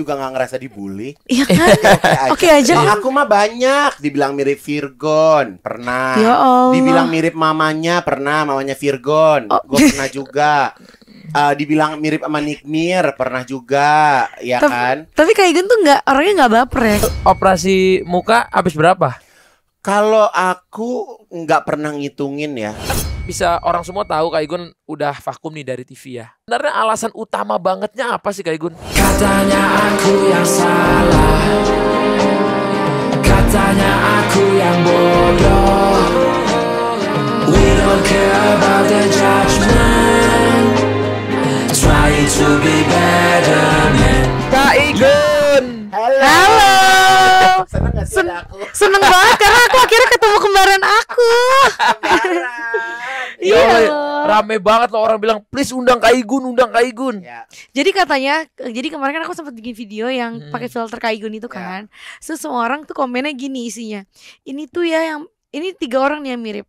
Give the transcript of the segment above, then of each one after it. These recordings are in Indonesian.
juga nggak ngerasa dibully. Iya kan? Oke aja. Okay aja. aku mah banyak dibilang mirip Virgon, pernah. Ya Allah. Dibilang mirip mamanya, pernah mamanya Virgon. Oh. Gue pernah juga. Uh, dibilang mirip sama Nick Mir pernah juga ya tapi, kan tapi kayak gitu tuh nggak orangnya nggak baper ya operasi muka habis berapa kalau aku nggak pernah ngitungin ya bisa orang semua tahu Kak Igun udah vakum nih dari TV ya. Sebenarnya alasan utama bangetnya apa sih Kak Igun? Katanya aku yang salah. Katanya aku yang bodoh. We don't care about the judgment. Trying to be better man. Kak Igun. Halo. Halo seneng gak sih Sen aku seneng banget karena aku akhirnya ketemu kembaran aku iya rame banget loh orang bilang please undang Kaigun undang Kaigun yeah. jadi katanya jadi kemarin kan aku sempat bikin video yang hmm. pakai filter Kaigun itu ya. kan yeah. so semua orang tuh komennya gini isinya ini tuh ya yang ini tiga orang nih yang mirip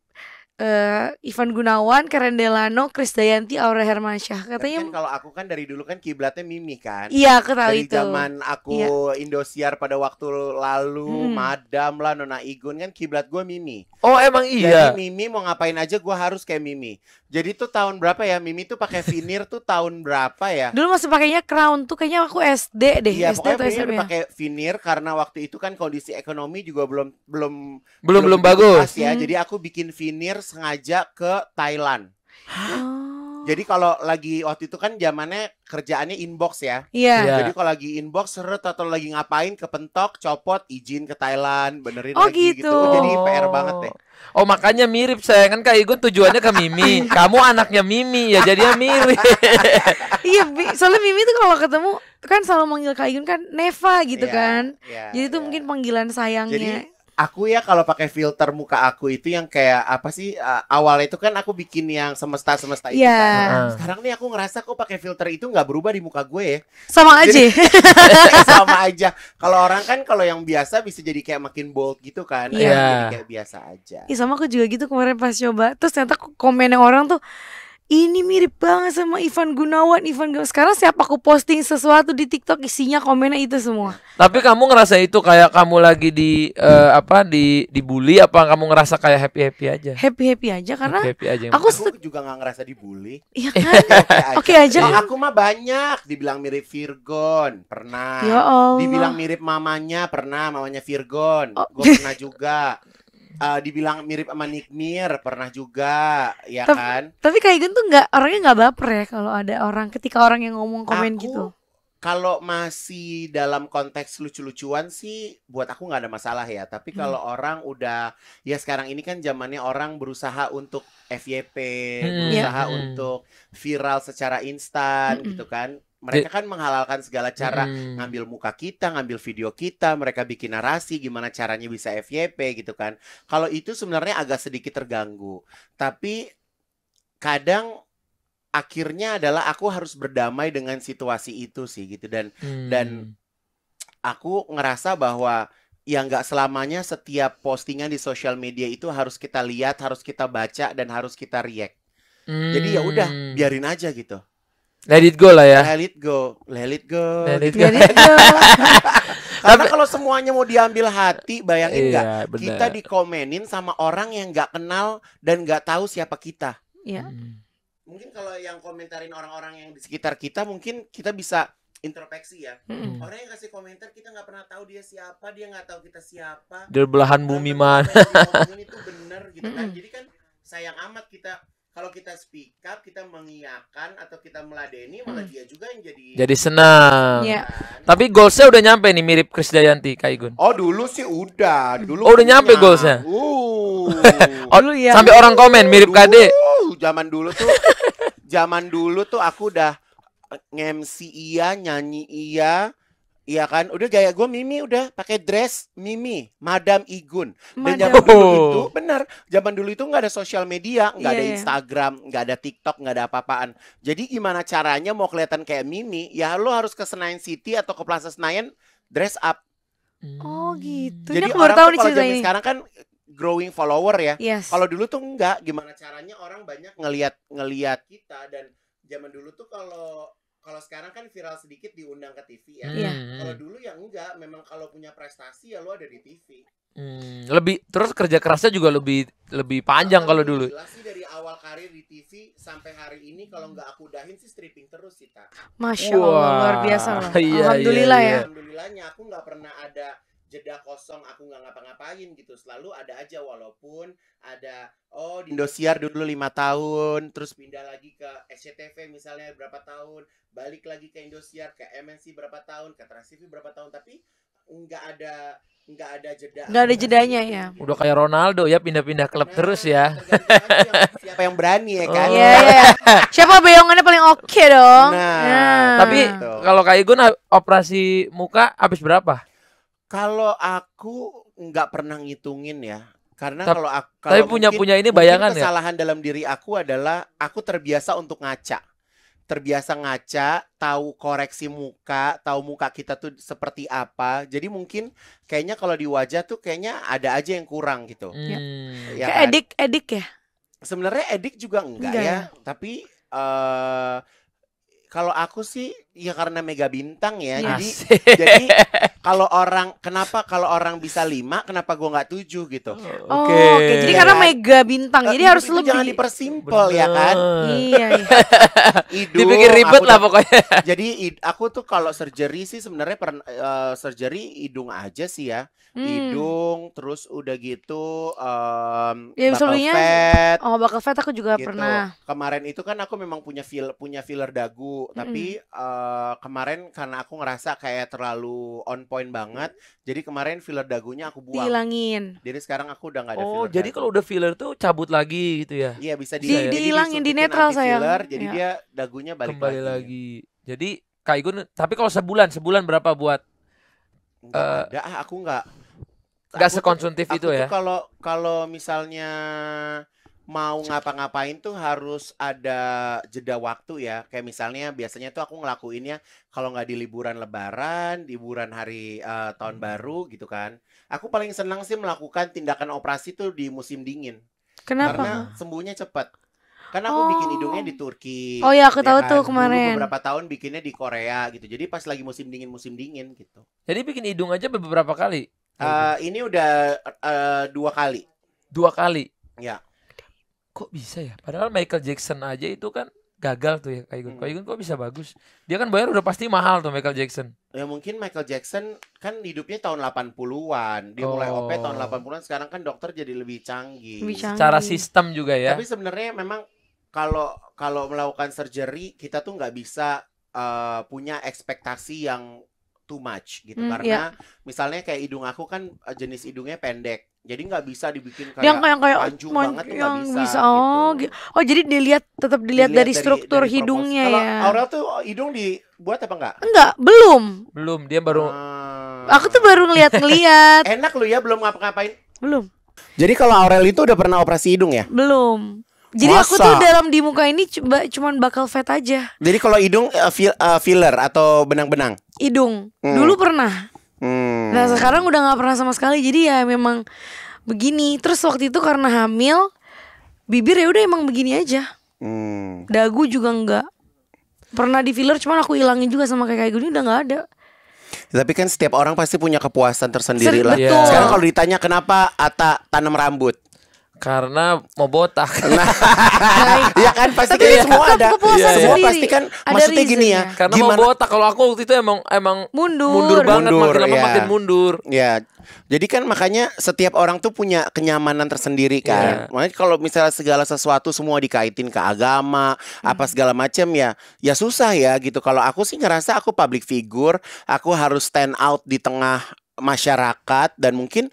uh, Ivan Gunawan, Karen Delano, Chris Dayanti, Aurel Hermansyah. Katanya kan kalau aku kan dari dulu kan kiblatnya Mimi kan. Iya, aku tahu dari itu. Dari zaman aku iya. Indosiar pada waktu lalu, hmm. Madam lah, Nona Igun kan kiblat gue Mimi. Oh, emang iya. Jadi Mimi mau ngapain aja gue harus kayak Mimi. Jadi tuh tahun berapa ya Mimi tuh pakai veneer tuh tahun berapa ya? Dulu masih pakainya crown tuh kayaknya aku SD deh. Iya, SD pokoknya Mimi pakai veneer karena waktu itu kan kondisi ekonomi juga belum belum belum belum, belum bagus ya. Hmm. Jadi aku bikin veneer sengaja ke Thailand. Hah? Oh. Jadi kalau lagi waktu itu kan zamannya kerjaannya inbox ya. Iya. Yeah. Jadi kalau lagi inbox seret atau lagi ngapain kepentok, copot, izin ke Thailand, benerin oh, lagi gitu. gitu. Jadi PR banget deh. Oh makanya mirip saya kan Kak Igun tujuannya ke Mimi. Kamu anaknya Mimi ya jadinya mirip. iya, soalnya Mimi tuh kalau ketemu kan selalu manggil Kak Igun kan Neva gitu yeah, kan. Yeah, Jadi itu yeah. mungkin panggilan sayangnya. Jadi aku ya kalau pakai filter muka aku itu yang kayak apa sih uh, awalnya itu kan aku bikin yang semesta semesta itu yeah. kan. Uh. Sekarang nih aku ngerasa kok pakai filter itu nggak berubah di muka gue ya. Sama aja. sama aja. Kalau orang kan kalau yang biasa bisa jadi kayak makin bold gitu kan. Iya. Yeah. Jadi kayak biasa aja. Iya sama aku juga gitu kemarin pas coba. Terus ternyata komen yang orang tuh ini mirip banget sama Ivan Gunawan Ivan Gunawan sekarang siapa aku posting sesuatu di TikTok isinya komennya itu semua tapi kamu ngerasa itu kayak kamu lagi di uh, apa di dibully apa kamu ngerasa kayak happy happy aja happy happy aja karena happy -happy aja aku, aku juga nggak ngerasa dibully iya kan oke aja, okay aja. aku mah banyak dibilang mirip Virgon pernah ya dibilang mirip mamanya pernah mamanya Virgon oh. gue pernah juga uh, dibilang mirip sama Nick Mir pernah juga ya tapi, kan tapi gitu tuh nggak orangnya nggak baper ya kalau ada orang ketika orang yang ngomong komen aku, gitu kalau masih dalam konteks lucu-lucuan sih buat aku nggak ada masalah ya tapi hmm. kalau hmm. orang udah ya sekarang ini kan zamannya orang berusaha untuk FYP hmm. berusaha ya. hmm. untuk viral secara instan hmm. gitu kan mereka kan menghalalkan segala cara hmm. ngambil muka kita, ngambil video kita, mereka bikin narasi gimana caranya bisa FYP gitu kan. Kalau itu sebenarnya agak sedikit terganggu. Tapi kadang akhirnya adalah aku harus berdamai dengan situasi itu sih gitu dan hmm. dan mm. aku ngerasa bahwa yang nggak selamanya setiap postingan di sosial media itu harus kita lihat, harus kita baca dan harus kita react. Hmm. Jadi ya udah mm. biarin aja gitu Let it go lah ya. Let it go, let it go. Let it go. Let it go. Karena kalau semuanya mau diambil hati, bayangin iya, nggak? Iya, kita dikomenin sama orang yang nggak kenal dan nggak tahu siapa kita. Iya. Hmm. Mungkin kalau yang komentarin orang-orang yang di sekitar kita, mungkin kita bisa introspeksi ya. Hmm. Orang yang kasih komentar kita nggak pernah tahu dia siapa, dia nggak tahu kita siapa. Dari belahan bumi mana? Itu benar gitu kan. Hmm. Jadi kan sayang amat kita kalau kita speak up, kita mengiyakan atau kita meladeni, hmm. malah dia juga yang jadi jadi senang. Yeah. Tapi goalsnya udah nyampe nih mirip Chris Dayanti, Kak Igun. Oh dulu sih udah, dulu. Oh udah nyampe goalsnya. Uh. oh dulu Sampai orang komen mirip dulu, KD. Zaman dulu tuh, zaman dulu tuh aku udah ngemsi iya, nyanyi iya, Iya kan, udah gaya gue Mimi udah pakai dress Mimi, Madam Igun. Dan Madam. zaman dulu oh. itu benar, zaman dulu itu nggak ada sosial media, nggak yeah, ada iya. Instagram, nggak ada TikTok, nggak ada apa-apaan. Jadi gimana caranya mau kelihatan kayak Mimi? Ya lo harus ke Senayan City atau ke Plaza Senayan dress up. Oh gitu. Jadi orang tahu tuh kalau zaman sekarang kan growing follower ya. Yes. Kalau dulu tuh enggak, gimana caranya orang banyak ngelihat ngelihat kita dan zaman dulu tuh kalau kalau sekarang kan viral sedikit diundang ke TV ya. Hmm. Kalau dulu ya enggak, memang kalau punya prestasi ya lu ada di TV. Hmm, lebih terus kerja kerasnya juga lebih lebih panjang kalau dulu. Jelas sih dari awal karir di TV sampai hari ini kalau enggak aku dahin sih stripping terus sih kak. Masya Allah luar biasa iya, iya, Alhamdulillah ya. Iya. Alhamdulillahnya aku enggak pernah ada jeda kosong aku nggak ngapa-ngapain gitu selalu ada aja walaupun ada oh di Indosiar dulu lima tahun terus pindah lagi ke SCTV misalnya berapa tahun balik lagi ke Indosiar ke MNC berapa tahun ke Trans TV berapa tahun tapi nggak ada nggak ada jeda nggak ada jedanya ya udah kayak Ronaldo ya pindah-pindah klub nah, terus ya siapa yang berani ya oh. kan oh. Iya, yeah, yeah. siapa beyongannya paling oke okay dong nah, nah. tapi gitu. kalau kayak gue operasi muka habis berapa kalau aku nggak pernah ngitungin ya, karena kalau aku kalau tapi punya punya ini bayangan kesalahan ya. Kesalahan dalam diri aku adalah aku terbiasa untuk ngaca, terbiasa ngaca, tahu koreksi muka, tahu muka kita tuh seperti apa. Jadi mungkin kayaknya kalau di wajah tuh kayaknya ada aja yang kurang gitu. Hmm. Ya, ya Kayak kan? edik edik ya. Sebenarnya edik juga enggak, enggak ya, ya. tapi uh, kalau aku sih Iya karena mega bintang ya. Yes. Iya. Jadi jadi kalau orang kenapa kalau orang bisa lima kenapa gua nggak tujuh gitu. Oh, Oke. Okay. Okay. Jadi ya karena iya kan? mega bintang. Jadi eh, harus lebih jangan dipersimpel ya kan. Iya. iya. Dibikin ribet lah pokoknya. Jadi aku tuh kalau surgery sih sebenarnya uh, surgery hidung aja sih ya. Hmm. Hidung terus udah gitu um, ya, misalnya. fat. Oh, bakal fat aku juga gitu. pernah. Kemarin itu kan aku memang punya fill punya filler dagu hmm. tapi uh, Eh, kemarin karena aku ngerasa kayak terlalu on point banget, hmm. jadi kemarin filler dagunya aku buang. Dihilangin. Jadi sekarang aku udah nggak ada oh, filler. Oh, jadi kan. kalau udah filler tuh cabut lagi gitu ya? Iya bisa di, di dihilangin di netral saya. jadi ya. dia dagunya balik Kembali lagi. lagi. Jadi Kak Igun, tapi kalau sebulan, sebulan berapa buat? Enggak uh, eh, aku nggak. Nggak sekonsumtif itu ya? Kalau kalau misalnya mau ngapa-ngapain tuh harus ada jeda waktu ya. Kayak misalnya biasanya tuh aku ngelakuinnya kalau nggak di liburan lebaran, di liburan hari uh, tahun hmm. baru gitu kan. Aku paling senang sih melakukan tindakan operasi tuh di musim dingin. Kenapa? Karena sembuhnya cepat. Karena aku oh. bikin hidungnya di oh. Turki. Oh iya, aku ya tahu kan? tuh kemarin. Dulu beberapa tahun bikinnya di Korea gitu. Jadi pas lagi musim dingin, musim dingin gitu. Jadi bikin hidung aja beberapa kali. Uh, ini udah uh, dua kali. Dua kali. Ya kok bisa ya padahal Michael Jackson aja itu kan gagal tuh ya Kaigun. Hmm. Kaigun kok bisa bagus? Dia kan bayar udah pasti mahal tuh Michael Jackson. Ya mungkin Michael Jackson kan hidupnya tahun 80-an. Dia oh. mulai OP tahun 80-an, sekarang kan dokter jadi lebih canggih. Lebih canggih. Secara sistem juga ya. Tapi sebenarnya memang kalau kalau melakukan surgery kita tuh nggak bisa uh, punya ekspektasi yang too much gitu hmm, karena yeah. misalnya kayak hidung aku kan eh, jenis hidungnya pendek jadi nggak bisa dibikin kayak yang kayak, kayak panjang man, banget yang gak bisa. bisa. Gitu. Oh, gitu. oh jadi dilihat tetap dilihat, dilihat dari struktur dari, hidungnya ya. Aurel tuh hidung dibuat apa enggak? Enggak, belum. Belum, dia baru hmm. Aku tuh baru ngeliat-ngeliat. Enak lu ya belum ngapa-ngapain? Belum. Jadi kalau Aurel itu udah pernah operasi hidung ya? Belum. Jadi Masa? aku tuh dalam di muka ini coba cuman bakal fat aja. Jadi kalau hidung uh, filler atau benang-benang? Hidung. Hmm. Dulu pernah. Hmm. Nah sekarang udah gak pernah sama sekali jadi ya memang begini. Terus waktu itu karena hamil bibir ya udah emang begini aja. Hmm. Dagu juga nggak pernah di filler cuman aku hilangin juga sama kayak kayak gini udah nggak ada. Ya, tapi kan setiap orang pasti punya kepuasan tersendiri lah. Betul. Sekarang kalau ditanya kenapa Ata tanam rambut, karena mau botak. Nah, ya kan pasti Tapi kan semua ada. Iya, iya, semua pasti kan maksudnya gini ya. Karena gimana? mau botak kalau aku waktu itu emang emang mundur, mundur banget mundur, makin lama ya. makin mundur. Ya. Jadi kan makanya setiap orang tuh punya kenyamanan tersendiri iya. kan. Yeah. Makanya kalau misalnya segala sesuatu semua dikaitin ke agama, hmm. apa segala macam ya, ya susah ya gitu. Kalau aku sih ngerasa aku public figure, aku harus stand out di tengah masyarakat dan mungkin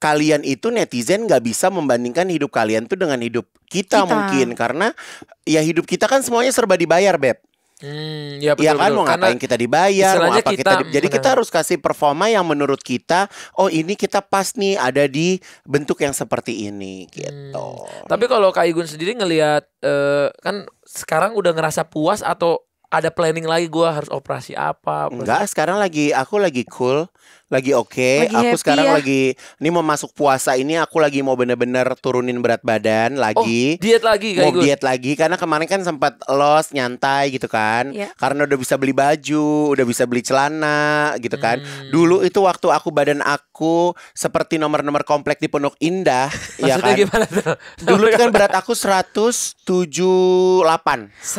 kalian itu netizen nggak bisa membandingkan hidup kalian tuh dengan hidup kita, kita mungkin karena ya hidup kita kan semuanya serba dibayar beb. Hmm, ya, iya betul, ya kan betul. mau ngapain Karena kita dibayar, mau apa kita, kita jadi kita harus kasih performa yang menurut kita, oh ini kita pas nih ada di bentuk yang seperti ini gitu. Hmm. Tapi kalau Kak Igun sendiri ngelihat eh, kan sekarang udah ngerasa puas atau ada planning lagi gue harus operasi apa? Enggak, sekarang lagi aku lagi cool lagi oke. Okay. aku aku sekarang ya. lagi ini mau masuk puasa ini aku lagi mau bener-bener turunin berat badan lagi. Oh, diet lagi kayak Mau gue. Gitu? diet lagi karena kemarin kan sempat los nyantai gitu kan. Yeah. Karena udah bisa beli baju, udah bisa beli celana gitu kan. Hmm. Dulu itu waktu aku badan aku seperti nomor-nomor komplek di Pondok Indah ya kan. Gimana tuh? Dulu kan berat aku 178. 100?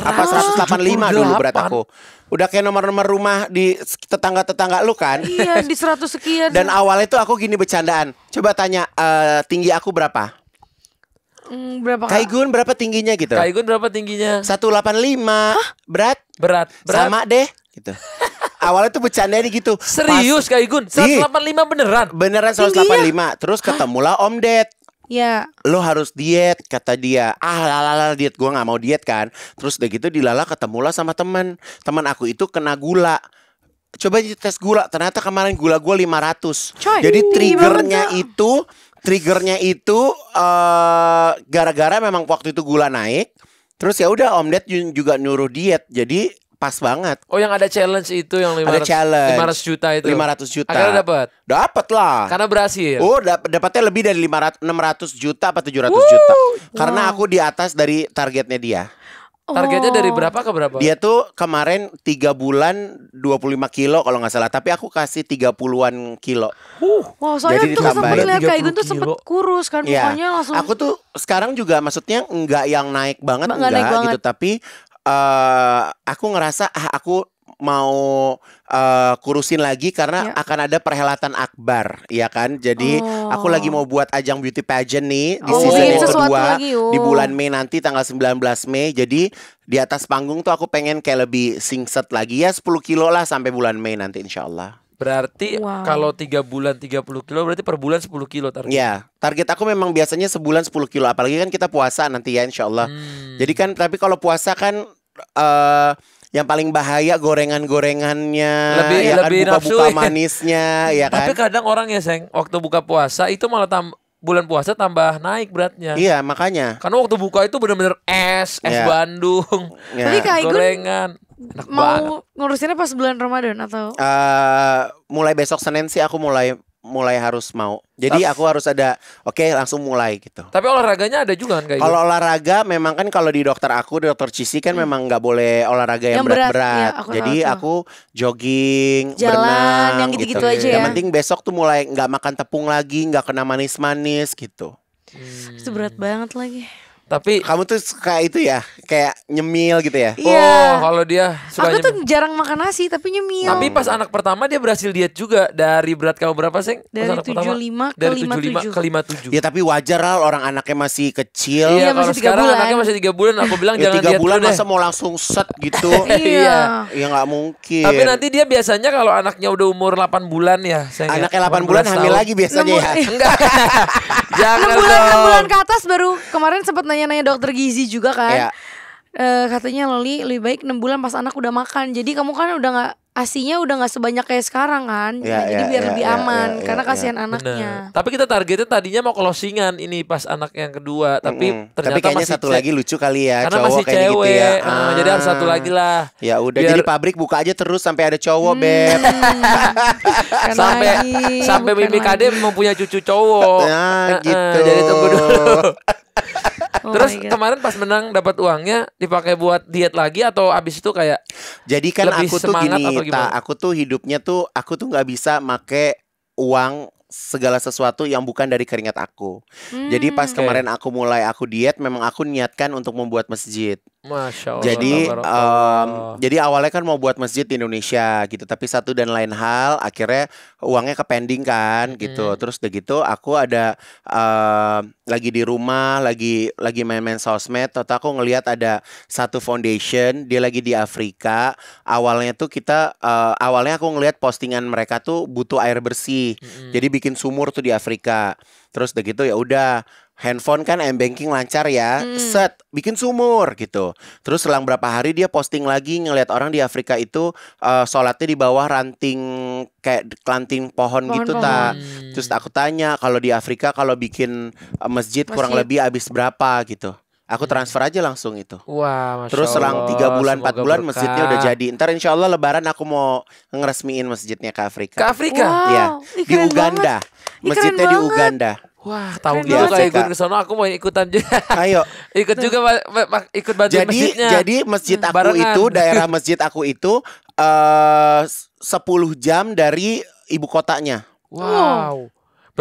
Apa 185 dulu berat aku udah kayak nomor-nomor rumah di tetangga-tetangga lu kan. Iya, di 100 sekian. Dan awalnya tuh aku gini bercandaan. Coba tanya uh, tinggi aku berapa? Mm, berapa kak? Kaigun berapa tingginya gitu? Kaigun berapa tingginya? 185. Hah? Berat? Berat. Berat. Sama deh gitu. Awalnya tuh bercandanya gitu. Serius Pas, Kaigun? 185 beneran? Beneran 185. Tingginya? Terus ketemulah Om Ded. Iya. Lo harus diet kata dia. Ah lalala diet gue nggak mau diet kan. Terus udah gitu dilala ketemulah sama teman. Teman aku itu kena gula coba tes gula ternyata kemarin gula gue 500 Coy, jadi triggernya itu triggernya itu eh, gara-gara uh, memang waktu itu gula naik terus ya udah om Ded juga nyuruh diet jadi pas banget. Oh, yang ada challenge itu yang 500 ada challenge. 500 juta itu. Lima ratus juta. Akhirnya dapat. Dapat lah. Karena berhasil. Oh, dap dapatnya lebih dari lima ratus, enam ratus juta apa tujuh ratus juta. Karena aku di atas dari targetnya dia. Targetnya dari oh. berapa ke berapa? Dia tuh kemarin tiga bulan 25 kilo kalau nggak salah, tapi aku kasih 30-an kilo. Uh, wow, soalnya Jadi tuh sempat lihat kayak gitu sempat kurus kan iya. mukanya ya. langsung. Aku tuh sekarang juga maksudnya nggak yang naik banget nggak gitu, tapi uh, aku ngerasa ah aku mau uh, kurusin lagi karena yeah. akan ada perhelatan akbar, ya kan? Jadi oh. aku lagi oh. mau buat ajang beauty pageant nih di oh, season iya, yang kedua lagi, oh. di bulan Mei nanti tanggal 19 Mei. Jadi di atas panggung tuh aku pengen kayak lebih singset lagi ya 10 kilo lah sampai bulan Mei nanti insya Allah. Berarti wow. kalau tiga bulan 30 kilo berarti per bulan 10 kilo target. Iya, target aku memang biasanya sebulan 10 kilo apalagi kan kita puasa nanti ya Insyaallah Hmm. Jadi kan tapi kalau puasa kan uh, yang paling bahaya gorengan-gorengannya, lebih ya kan, lebih kan, buka-buka ya. manisnya ya kan. Tapi kadang orang ya Seng waktu buka puasa itu malah tam bulan puasa tambah naik beratnya. Iya, makanya. Karena waktu buka itu benar-benar es, es yeah. Bandung. Yeah. Iya. Tapi Kak gorengan. mau banget. ngurusinnya pas bulan Ramadan atau? Uh, mulai besok Senin sih aku mulai mulai harus mau. Jadi Tapi, aku harus ada oke okay, langsung mulai gitu. Tapi olahraganya ada juga kan kayak gitu? Kalau olahraga memang kan kalau di dokter aku di dokter Cici kan hmm. memang nggak boleh olahraga yang berat-berat. Ya, Jadi tahu. aku jogging, jalan berenang, gitu. yang gitu-gitu gitu. aja ya. Yang penting besok tuh mulai nggak makan tepung lagi, nggak kena manis-manis gitu. Hmm. Itu berat banget lagi. Tapi kamu tuh suka itu ya, kayak nyemil gitu ya? Oh, iya. Oh, kalau dia suka Aku nyemil. tuh jarang makan nasi tapi nyemil. Tapi pas anak pertama dia berhasil diet juga. Dari berat kamu berapa, Seng? Dari tujuh lima ke lima tujuh. ke lima tujuh. Ya tapi wajar lah orang anaknya masih kecil. Iya, iya kalau sekarang bulan. anaknya masih tiga bulan, aku bilang ya, jangan tiga diet bulan masa mau langsung set gitu. iya. Ya nggak mungkin. Tapi nanti dia biasanya kalau anaknya udah umur 8 bulan ya, Seng. Ya? Anaknya 8 bulan hamil lagi biasanya ya. Enggak. Jangan 6 bulan, 6 bulan ke atas baru kemarin sempat nanya nanya-nanya dokter gizi juga kan. Yeah. Iya. Uh, katanya Loli lebih baik 6 bulan pas anak udah makan. Jadi kamu kan udah nggak asinya udah nggak sebanyak kayak sekarang kan. Yeah, nah, yeah, jadi iya, biar yeah, lebih iya, aman yeah, yeah, karena kasihan yeah. anaknya. Bener. Tapi kita targetnya tadinya mau closingan ini pas anak yang kedua, tapi mm -hmm. ternyata tapi kayaknya masih satu lagi lucu kali ya karena cowok masih kayak gitu cewek, gitu ya. Ah. Uh, jadi harus satu lagi lah. Ya udah biar... jadi pabrik buka aja terus sampai ada cowok, hmm. Beb. sampai sampai Mimi Kade mempunyai cucu cowok. Nah, gitu. jadi tunggu dulu. oh Terus kemarin pas menang dapat uangnya dipakai buat diet lagi atau abis itu kayak Jadi kan aku tuh gini, ta, aku tuh hidupnya tuh aku tuh nggak bisa make uang segala sesuatu yang bukan dari keringat aku. Hmm, Jadi pas hmm. okay. kemarin aku mulai aku diet, memang aku niatkan untuk membuat masjid. Masya Allah. Jadi um, jadi awalnya kan mau buat masjid di Indonesia gitu, tapi satu dan lain hal akhirnya uangnya ke pending kan gitu. Hmm. Terus udah gitu aku ada um, lagi di rumah, lagi lagi main-main sosmed, total aku ngelihat ada satu foundation, dia lagi di Afrika. Awalnya tuh kita uh, awalnya aku ngelihat postingan mereka tuh butuh air bersih. Hmm. Jadi bikin sumur tuh di Afrika. Terus udah gitu ya udah handphone kan m banking lancar ya hmm. set bikin sumur gitu terus selang berapa hari dia posting lagi ngelihat orang di Afrika itu uh, sholatnya di bawah ranting kayak klanting pohon, pohon gitu ta terus aku tanya kalau di Afrika kalau bikin uh, eh, masjid, masjid kurang lebih habis berapa gitu Aku transfer aja langsung itu. Wah, Masya Terus selang tiga bulan, empat bulan berkat. masjidnya udah jadi. Ntar insya Allah lebaran aku mau ngeresmiin masjidnya ke Afrika. Ke Afrika? Wow, iya, Di Uganda. Masjidnya di Uganda. Wah, tahu gitu kayak ikut ke sana aku mau ikutan juga. Ayo. ikut juga ma ma ma- ikut bantuin jadi, masjidnya. Jadi masjid hmm, aku Barengan. itu daerah masjid aku itu eh uh, 10 jam dari ibu kotanya. Wow. wow.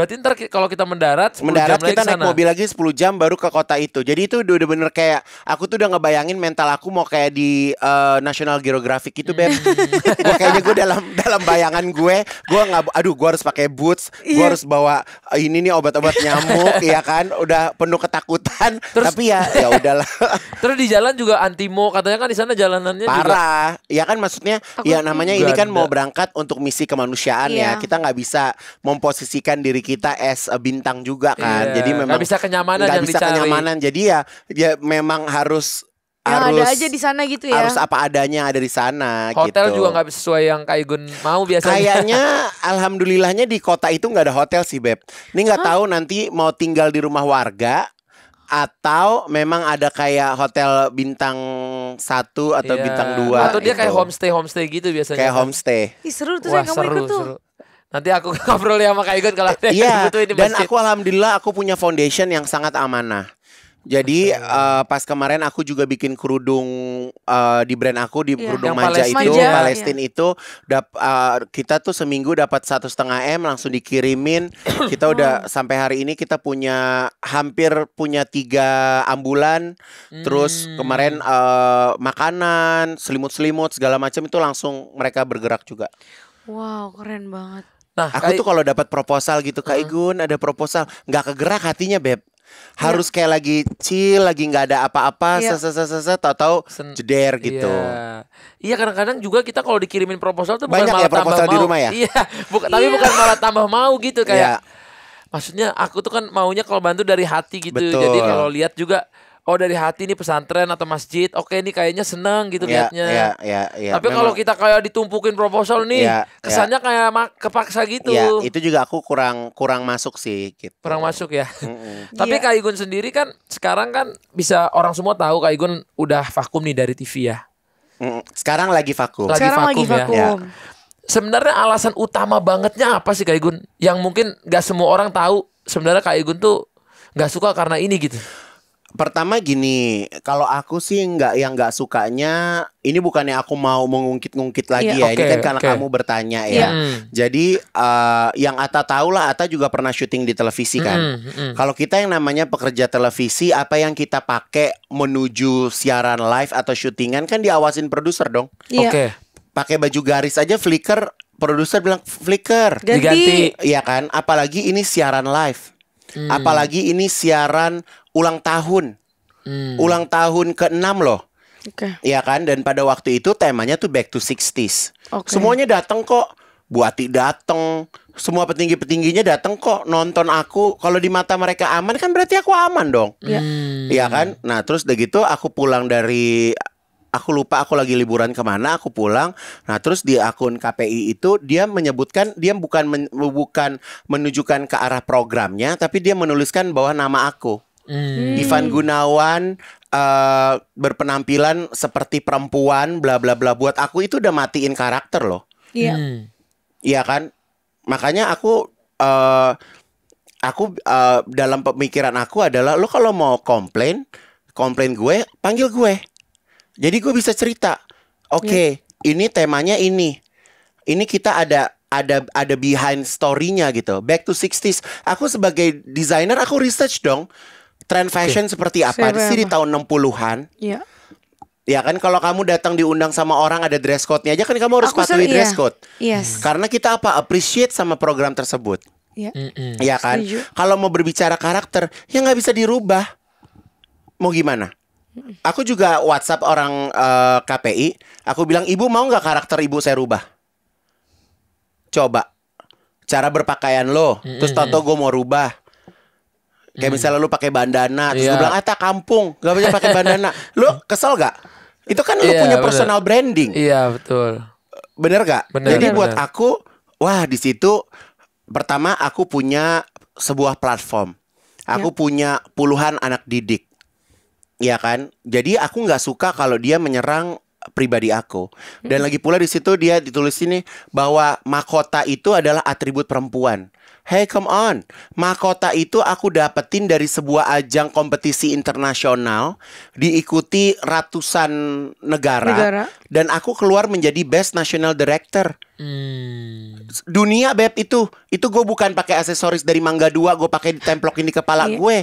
Berarti ntar kalau kita mendarat mendarat kita naik sana. mobil lagi 10 jam baru ke kota itu. Jadi itu udah, bener kayak aku tuh udah ngebayangin mental aku mau kayak di uh, National Geographic itu beb. Hmm. gue kayaknya gue dalam dalam bayangan gue, gue nggak, aduh gue harus pakai boots, gue iya. harus bawa eh, ini nih obat-obat nyamuk, ya kan, udah penuh ketakutan. Terus, tapi ya ya udahlah. terus di jalan juga anti mo, katanya kan di sana jalanannya parah. Juga... Ya kan maksudnya, aku ya namanya ini kan ada. mau berangkat untuk misi kemanusiaan yeah. ya. Iya. Kita nggak bisa memposisikan diri kita kita es bintang juga kan. Yeah. Jadi memang gak bisa kenyamanan gak bisa dicari. kenyamanan. Jadi ya ya memang harus yang harus, ada aja di sana gitu ya. Harus apa adanya ada di sana Hotel gitu. juga nggak sesuai yang Gun mau biasanya. Kayaknya alhamdulillahnya di kota itu nggak ada hotel sih, Beb. Ini nggak tahu nanti mau tinggal di rumah warga atau memang ada kayak hotel bintang satu atau yeah. bintang dua atau dia gitu. kayak homestay homestay gitu biasanya kayak homestay Ih, seru tuh Wah, saya kamu ikut tuh seru. Nanti aku ngobrol ya sama Kak Igun kalau ada yeah, iya, butuhin ini Dan aku alhamdulillah aku punya foundation yang sangat amanah. Jadi uh, pas kemarin aku juga bikin kerudung uh, di brand aku di yeah. kerudung yang Maja itu Maja, iya. Palestine yeah. itu dap, uh, kita tuh seminggu dapat satu setengah m langsung dikirimin kita udah oh. sampai hari ini kita punya hampir punya tiga ambulan hmm. terus kemarin uh, makanan selimut selimut segala macam itu langsung mereka bergerak juga. Wow keren banget. Nah, aku kayak... tuh kalau dapat proposal gitu, Kak uh. Igun ada proposal, nggak kegerak hatinya, Beb iya. harus yeah. kayak lagi chill lagi nggak ada apa-apa yeah. ses tau tau jeder iya. gitu iya yeah. kadang-kadang juga kita kalau dikirimin proposal tuh banyak bukan malah ya proposal tambah di mau. rumah ya iya buka, yeah. tapi iya. bukan malah tambah mau gitu kayak yeah. maksudnya aku tuh kan maunya kalau bantu dari hati gitu Betul. jadi kalau lihat juga oh dari hati nih pesantren atau masjid oke ini kayaknya seneng gitu ya, liatnya Ya, ya, ya. tapi kalau kita kayak ditumpukin proposal nih ya, kesannya ya. kayak kepaksa gitu Ya, itu juga aku kurang kurang masuk sih gitu. kurang masuk ya tapi yeah. Kak Igun sendiri kan sekarang kan bisa orang semua tahu Kak Igun udah vakum nih dari TV ya sekarang lagi vakum lagi sekarang vakum, lagi vakum ya, ya sebenarnya alasan utama bangetnya apa sih Kak Igun? Yang mungkin gak semua orang tahu sebenarnya Kak Igun tuh gak suka karena ini gitu pertama gini, kalau aku sih nggak yang nggak sukanya ini bukannya aku mau mengungkit-ungkit lagi yeah, ya. Okay, ini kan karena okay. kamu bertanya ya. Yeah. Jadi uh, yang Ata tahu lah Ata juga pernah syuting di televisi kan. Mm, -hmm. Kalau kita yang namanya pekerja televisi apa yang kita pakai menuju siaran live atau syutingan kan diawasin produser dong. Yeah. Oke. Okay. Pakai baju garis aja flicker produser bilang flicker. Diganti. ya kan? Apalagi ini siaran live. Hmm. Apalagi ini siaran ulang tahun. Hmm. Ulang tahun ke-6 loh. Okay. Ya kan? Dan pada waktu itu temanya tuh back to 60s. Okay. Semuanya datang kok. Buati datang, semua petinggi-petingginya datang kok nonton aku. Kalau di mata mereka aman kan berarti aku aman dong. Iya. Hmm. Iya kan? Nah, terus udah gitu aku pulang dari aku lupa aku lagi liburan kemana aku pulang nah terus di akun KPI itu dia menyebutkan dia bukan men, bukan menunjukkan ke arah programnya tapi dia menuliskan bahwa nama aku Hmm. Ivan Gunawan uh, berpenampilan seperti perempuan bla bla bla buat aku itu udah matiin karakter loh. Iya. Yeah. Hmm. Iya kan? Makanya aku uh, aku uh, dalam pemikiran aku adalah lo kalau mau komplain, komplain gue, panggil gue. Jadi gue bisa cerita. Oke, okay, iya. yeah. ini temanya ini. Ini kita ada ada ada behind story-nya gitu. Back to 60s. Aku sebagai desainer aku research dong tren fashion okay. seperti apa Siapa sih di tahun 60-an? Iya. Ya kan kalau kamu datang diundang sama orang ada dress code-nya aja kan kamu harus Aku patuhi iya. dress code. Yes. Hmm. Karena kita apa? Appreciate sama program tersebut. Iya. Mm Ya kan? Kalau mau berbicara karakter ya nggak bisa dirubah. Mau gimana? Aku juga WhatsApp orang uh, eh, KPI, aku bilang ibu mau nggak karakter ibu saya rubah? Coba cara berpakaian lo, mm -hmm. terus tato gue mau rubah, Kayak hmm. misalnya lu pakai bandana terus yeah. lu bilang ah tak kampung, gak punya pakai bandana. lu kesel gak? Itu kan lu yeah, punya bener. personal branding. Iya, yeah, betul. Bener gak? Bener, Jadi bener. buat aku wah di situ pertama aku punya sebuah platform. Aku yeah. punya puluhan anak didik. Iya kan? Jadi aku gak suka kalau dia menyerang pribadi aku. Dan hmm. lagi pula di situ dia ditulis ini bahwa mahkota itu adalah atribut perempuan. Hey come on, mahkota itu aku dapetin dari sebuah ajang kompetisi internasional diikuti ratusan negara, negara. dan aku keluar menjadi best national director. Hmm. Dunia beb itu, itu gue bukan pakai aksesoris dari Mangga Dua, gue pakai di templok ini kepala iya. gue.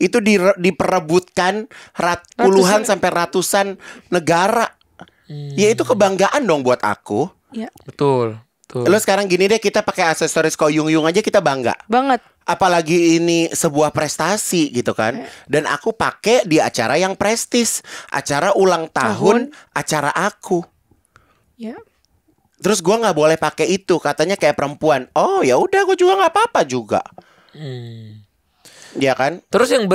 Itu di, diperebutkan rat, ratusan. sampai ratusan negara. Hmm. Ya itu kebanggaan dong buat aku. Ya. Betul. Betul. Lo sekarang gini deh kita pakai aksesoris koyung-yung aja kita bangga. Banget. Apalagi ini sebuah prestasi gitu kan. Eh. Dan aku pakai di acara yang prestis, acara ulang tahun, tahun. acara aku. Ya. Terus gue nggak boleh pakai itu katanya kayak perempuan. Oh ya udah gue juga nggak apa-apa juga. Hmm. Ya kan? Terus yang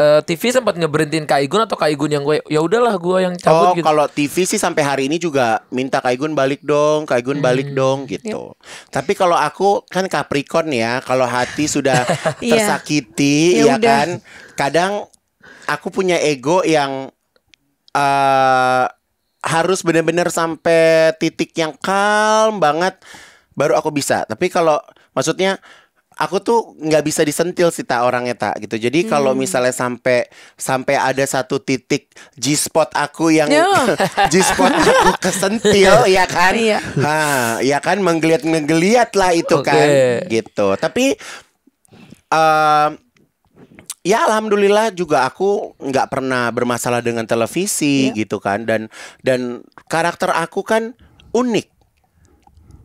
uh, eh, TV sempat ngeberhentiin Kak Igun atau Kak Igun yang gue ya udahlah gue yang cabut oh, gitu. kalau TV sih sampai hari ini juga minta Kak Igun balik dong, Kak Igun hmm. balik dong gitu. Yep. Tapi kalau aku kan Capricorn ya, kalau hati sudah iya. tersakiti ya, ya kan, kadang aku punya ego yang uh, harus benar-benar sampai titik yang calm banget baru aku bisa. Tapi kalau maksudnya aku tuh nggak bisa disentil sih tak orangnya tak gitu. Jadi hmm. kalau misalnya sampai sampai ada satu titik G spot aku yang G spot aku kesentil ya kan, iya. ha, ya kan menggeliat menggeliat lah itu okay. kan gitu. Tapi uh, ya alhamdulillah juga aku nggak pernah bermasalah dengan televisi yeah. gitu kan dan dan karakter aku kan unik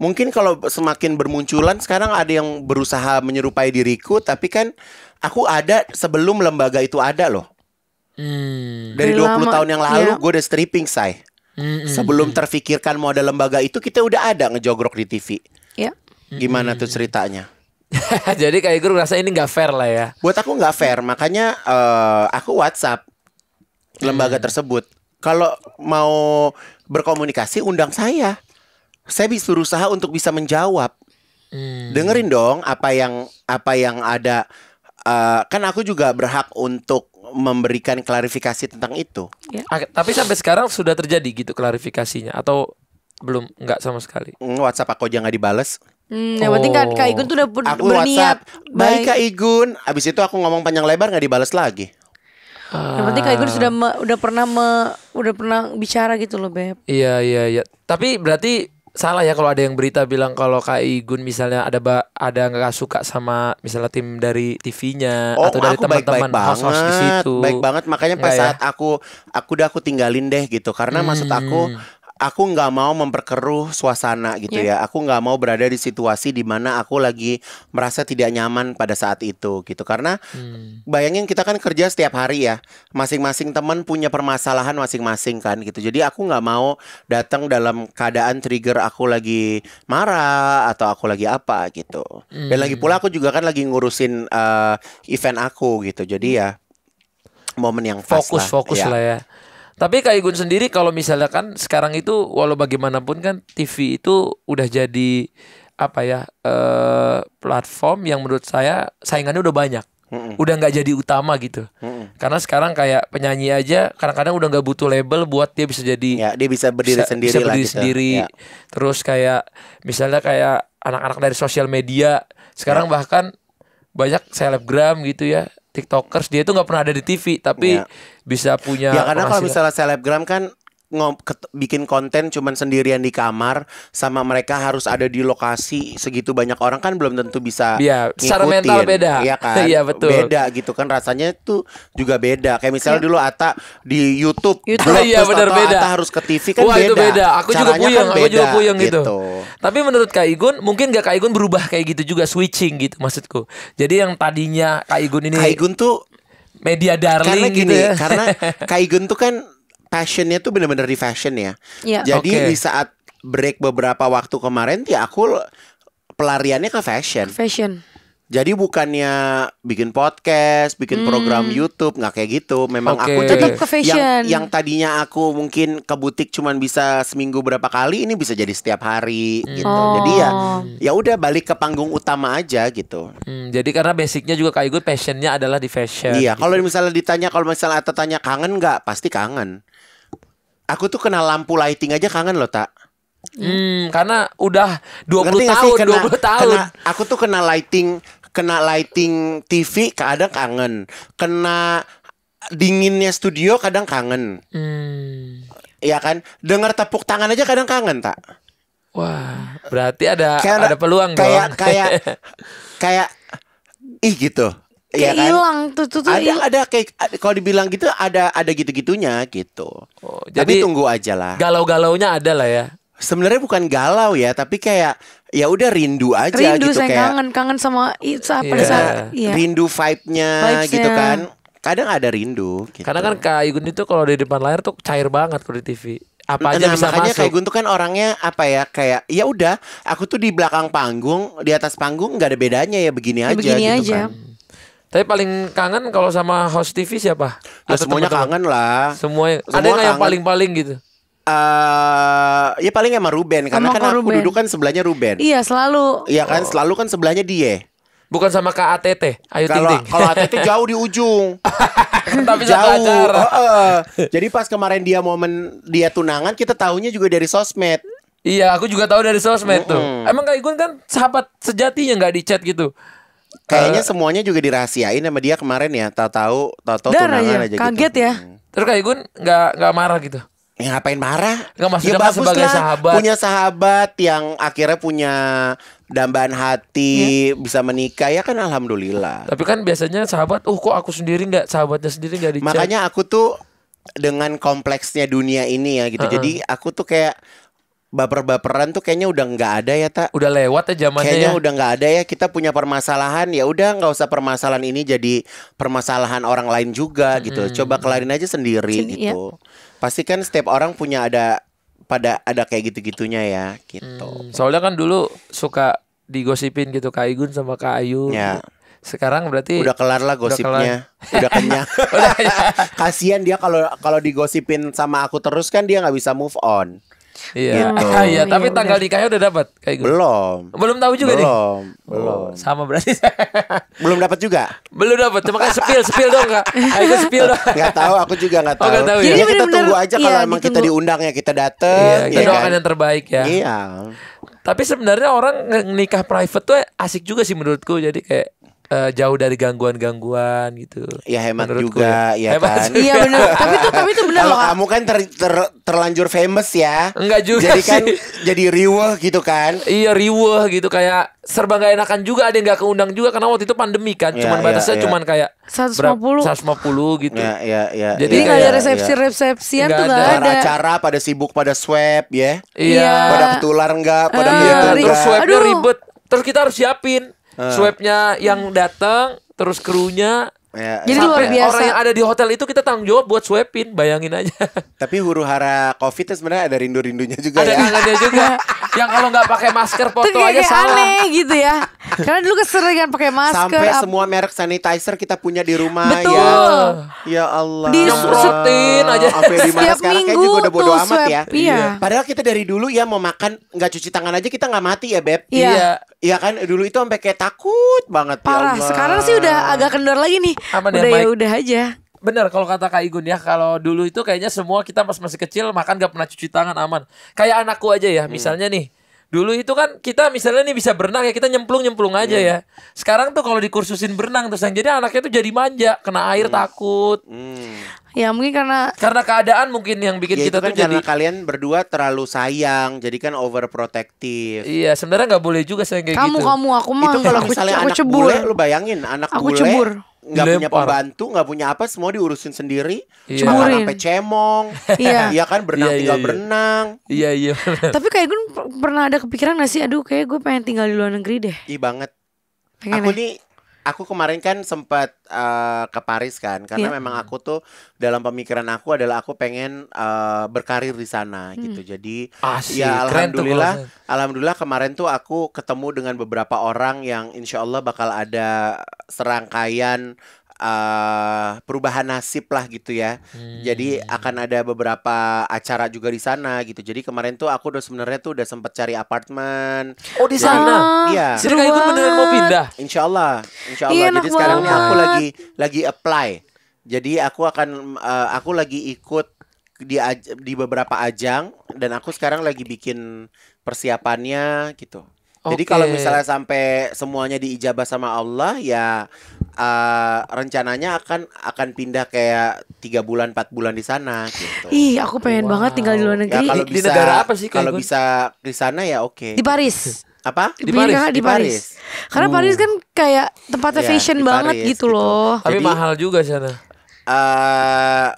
mungkin kalau semakin bermunculan sekarang ada yang berusaha menyerupai diriku tapi kan aku ada sebelum lembaga itu ada loh hmm. dari dua 20 tahun yang lalu iya. gue udah stripping say hmm. hmm sebelum hmm. terfikirkan mau ada lembaga itu kita udah ada ngejogrok di TV ya. gimana hmm. tuh ceritanya jadi kayak gue rasa ini nggak fair lah ya buat aku nggak fair makanya uh, aku WhatsApp lembaga hmm. tersebut kalau mau berkomunikasi undang saya saya bisa berusaha untuk bisa menjawab. Hmm. Dengerin dong apa yang apa yang ada uh, kan aku juga berhak untuk memberikan klarifikasi tentang itu. Ya. Ah, tapi sampai sekarang sudah terjadi gitu klarifikasinya atau belum nggak sama sekali. Hmm, WhatsApp aku aja nggak dibales. Hmm, yang oh. penting kan Kak Igun tuh udah ber aku berniat. WhatsApp, baik Kak Igun. Abis itu aku ngomong panjang lebar nggak dibales lagi. Ah. Yang penting Kak Igun sudah me, udah pernah me, udah pernah bicara gitu loh beb. Iya iya iya. Tapi berarti salah ya kalau ada yang berita bilang kalau Kak Igun misalnya ada ba ada nggak suka sama misalnya tim dari TV-nya oh, atau dari teman-teman baik host di situ. Baik banget makanya pas iya, ya, saat ya. aku aku udah aku tinggalin deh gitu karena hmm. maksud aku aku nggak mau memperkeruh suasana gitu yeah. ya. Aku nggak mau berada di situasi di mana aku lagi merasa tidak nyaman pada saat itu gitu. Karena hmm. bayangin kita kan kerja setiap hari ya. Masing-masing teman punya permasalahan masing-masing kan gitu. Jadi aku nggak mau datang dalam keadaan trigger aku lagi marah atau aku lagi apa gitu. Hmm. Dan lagi pula hmm. aku juga kan lagi ngurusin uh, event aku gitu. Jadi hmm. ya momen yang fokus lah. fokus ya. lah ya. Tapi Kak Igun sendiri kalau misalnya kan sekarang itu walau bagaimanapun kan TV itu udah jadi apa ya eh, platform yang menurut saya saingannya udah banyak. Mm-mm. udah nggak jadi utama gitu Mm-mm. karena sekarang kayak penyanyi aja kadang-kadang udah nggak butuh label buat dia bisa jadi ya dia bisa berdiri bisa, sendiri bisa berdiri lah gitu. sendiri ya. terus kayak misalnya kayak anak-anak dari sosial media sekarang ya. bahkan banyak selebgram gitu ya tiktokers dia itu nggak pernah ada di TV tapi ya. bisa punya ya karena kalau misalnya selebgram kan ket bikin konten cuman sendirian di kamar sama mereka harus ada di lokasi segitu banyak orang kan belum tentu bisa iya, ngikutin. secara mental beda. Iya kan? ya, betul. Beda gitu kan rasanya itu juga beda. Kayak misalnya ya. dulu Ata di YouTube, YouTube. iya benar beda. Ata harus ke TV kan Wah, beda. itu beda. Aku Caranya juga puyeng, kan beda, juga puyeng gitu. gitu. Tapi menurut Kak Igun mungkin gak Kak Igun berubah kayak gitu juga switching gitu maksudku. Jadi yang tadinya Kak Igun ini Kak Igun tuh media darling karena gini, gitu ya. Karena Igun tuh kan passionnya tuh bener-bener di fashion ya. Yeah. Jadi okay. di saat break beberapa waktu kemarin ya aku pelariannya ke fashion. Fashion. Jadi bukannya bikin podcast, bikin hmm. program YouTube, nggak kayak gitu. Memang okay. aku jadi ke fashion. Yang, yang tadinya aku mungkin ke butik cuman bisa seminggu berapa kali, ini bisa jadi setiap hari hmm. gitu. Oh. Jadi ya ya udah balik ke panggung utama aja gitu. Hmm, jadi karena basicnya juga kayak gue passionnya adalah di fashion. Iya, gitu. kalau misalnya ditanya kalau misalnya tanya kangen nggak, pasti kangen. Aku tuh kena lampu lighting aja kangen loh, tak. Hmm, karena udah 20 Ngerti tahun, kena, 20 tahun. Kena, aku tuh kena lighting, kena lighting TV kadang kangen. Kena dinginnya studio kadang kangen. Hmm. Ya kan? Dengar tepuk tangan aja kadang kangen, tak. Wah, berarti ada kayak, ada peluang kayak, dong. Kayak kayak kayak ih gitu ya kan? hilang tuh tuh tuh. Ada ilang. ada kayak kalau dibilang gitu ada ada gitu-gitunya gitu. Oh, jadi tapi tunggu aja lah. Galau-galaunya ada lah ya. Sebenarnya bukan galau ya, tapi kayak ya udah rindu aja rindu, gitu saya kayak kangen kangen sama iya. saat yeah. saat ya. rindu vibe-nya Vibes gitu kan. Kadang ada rindu gitu. Karena kan Kak Igun itu kalau di depan layar tuh cair banget kalau di TV apa aja nah, bisa makanya masuk. kayak Gun tuh kan orangnya apa ya kayak ya udah aku tuh di belakang panggung di atas panggung nggak ada bedanya ya begini ya, aja begini gitu aja. kan tapi paling kangen kalau sama host TV siapa? Ya semuanya teman -teman? kangen lah. Semua ada nggak yang paling-paling gitu? Uh, ya paling emang Ruben karena sama kan aku Ruben. duduk kan sebelahnya Ruben. Iya selalu. Iya kan oh. selalu kan sebelahnya dia. Bukan sama Kak ATT, Ayu kalo, Ting Ting. Kalau ATT jauh di ujung. Tapi jauh. Uh, uh. Jadi pas kemarin dia momen dia tunangan, kita tahunya juga dari sosmed. Iya, aku juga tahu dari sosmed mm -hmm. tuh. Emang Kak Igun kan sahabat sejatinya nggak di chat gitu. Kayaknya eh, semuanya juga dirahasiain sama dia kemarin ya. Tau tahu Tau tahu tunangan aja aja gitu. kaget gitu. ya. Hmm. Terus kayak gue nggak nggak marah gitu. Ya ngapain marah? Gak maksudnya ya, kan sebagai lah. sahabat. Punya sahabat yang akhirnya punya dambaan hati, ya. bisa menikah ya kan alhamdulillah. Tapi kan biasanya sahabat, uh kok aku sendiri nggak sahabatnya sendiri nggak dicek. Makanya aku tuh dengan kompleksnya dunia ini ya gitu. Uh -uh. Jadi aku tuh kayak baper-baperan tuh kayaknya udah nggak ada ya tak udah lewat ya zamannya kayaknya ya. udah nggak ada ya kita punya permasalahan ya udah nggak usah permasalahan ini jadi permasalahan orang lain juga hmm. gitu coba kelarin aja sendiri Sini, ya. gitu ya. pasti kan setiap orang punya ada pada ada kayak gitu-gitunya ya gitu hmm. soalnya kan dulu suka digosipin gitu Kak Igun sama Kak Ayu ya. sekarang berarti udah kelar lah gosipnya udah, kenyang kasian dia kalau kalau digosipin sama aku terus kan dia nggak bisa move on Iya. Gitu. Ah, iya, iya tapi ya, tanggal nikahnya udah dapat kayak gue. Gitu? Belum. Belum tahu juga belum, nih. Belum. Oh, belum. Sama berarti. belum dapat juga. Belum dapat. Cuma kan spill, spill dong kak. Ayo ah, dong. Gak tahu, aku juga enggak oh, tahu. Oh, gak tahu Jadi ya. kita tunggu aja iya, kalau emang kita diundang ya kita datang. Iya, ya kita ya doakan kan? yang terbaik ya. Iya. Tapi sebenarnya orang nikah private tuh asik juga sih menurutku. Jadi kayak uh, jauh dari gangguan-gangguan gitu. Ya hemat Menurut juga ya. ya, hemat kan. Iya benar. tapi itu tapi itu benar loh. Kamu kan ter, ter, terlanjur famous ya. Enggak juga Jadi kan jadi riweh gitu kan. Iya riweh gitu kayak serba gak enakan juga ada yang gak keundang juga karena waktu itu pandemi kan. Ya, cuman ya, batasnya ya. cuman kayak 150 150 gitu. Iya iya iya. jadi ya, ya gak ada resepsi-resepsian tuh enggak ada. ada. acara pada sibuk pada swab ya. Iya. iya. Pada ketular enggak, pada uh, gitu. Iya, terus kan? swabnya ribet. Terus kita harus siapin Swabnya yang datang terus krunya Ya, Jadi luar biasa. Orang yang ada di hotel itu kita tanggung jawab buat swabin, bayangin aja. Tapi huru hara covid itu sebenarnya ada rindu rindunya juga. Ada ya. rindunya juga. yang kalau nggak pakai masker foto Tuh, aja salah. aneh gitu ya. Karena dulu keseringan pakai masker. Sampai semua merek sanitizer kita punya di rumah ya. Betul. ya. Ya Allah. Di Disemprotin aja. Sampai di mana sekarang juga udah bodo amat ya. Iya. iya. Padahal kita dari dulu ya mau makan nggak cuci tangan aja kita nggak mati ya beb. Iya. Iya, iya kan dulu itu sampai kayak takut banget ya Parah. ya Allah. Sekarang sih udah agak kendor lagi nih Aman udah ya, ya udah aja. Bener kalau kata Kak Igun ya kalau dulu itu kayaknya semua kita pas masih kecil makan gak pernah cuci tangan aman. Kayak anakku aja ya hmm. misalnya nih. Dulu itu kan kita misalnya nih bisa berenang ya kita nyemplung nyemplung aja hmm. ya. Sekarang tuh kalau dikursusin berenang terus yang jadi anaknya tuh jadi manja, kena air hmm. takut. Hmm. Ya mungkin karena karena keadaan mungkin yang bikin ya, kita kan tuh karena jadi kalian berdua terlalu sayang, jadi kan overprotective. Iya, sebenarnya nggak boleh juga sayang kayak kamu, gitu. Kamu kamu aku mah. Itu kalau misalnya aku, anak aku cebur. bule, lu bayangin anak aku bule. Cebur nggak punya pembantu, gak punya apa, semua diurusin sendiri. Iya. Cuma sampai cemong. Iya. iya kan berenang iya, iya, tinggal iya. berenang. Iya iya. Tapi kayak gue pernah ada kepikiran gak sih, aduh kayak gue pengen tinggal di luar negeri deh. Iya banget. Pengen aku ya? nih aku kemarin kan sempat uh, ke Paris kan karena yeah. memang aku tuh dalam pemikiran aku adalah aku pengen uh, berkarir di sana hmm. gitu. Jadi Asyik. Ah, ya alhamdulillah alhamdulillah kemarin tuh aku ketemu dengan beberapa orang yang insya Allah bakal ada serangkaian uh, perubahan nasib lah gitu ya. Hmm. Jadi akan ada beberapa acara juga di sana gitu. Jadi kemarin tuh aku udah sebenarnya tuh udah sempet cari apartemen. Oh di sana? Iya. Seru kayak ikut beneran mau pindah? Insya Allah, Insya Allah. Iya, Jadi sekarang ini aku lagi lagi apply. Jadi aku akan uh, aku lagi ikut di di beberapa ajang dan aku sekarang lagi bikin persiapannya gitu. Okay. Jadi kalau misalnya sampai semuanya diijabah sama Allah ya uh, rencananya akan akan pindah kayak tiga bulan empat bulan di sana gitu. Ih, aku pengen wow. banget tinggal di luar ya, negeri. Ya, kalau di, bisa, negara apa sih? Kalau bisa di sana ya oke. Okay. Di Paris. Apa? Di Paris. Di, di Paris. Karena uh. Paris kan kayak tempatnya iya, fashion banget Paris, gitu, gitu loh. Tapi Jadi, mahal juga sana. Uh,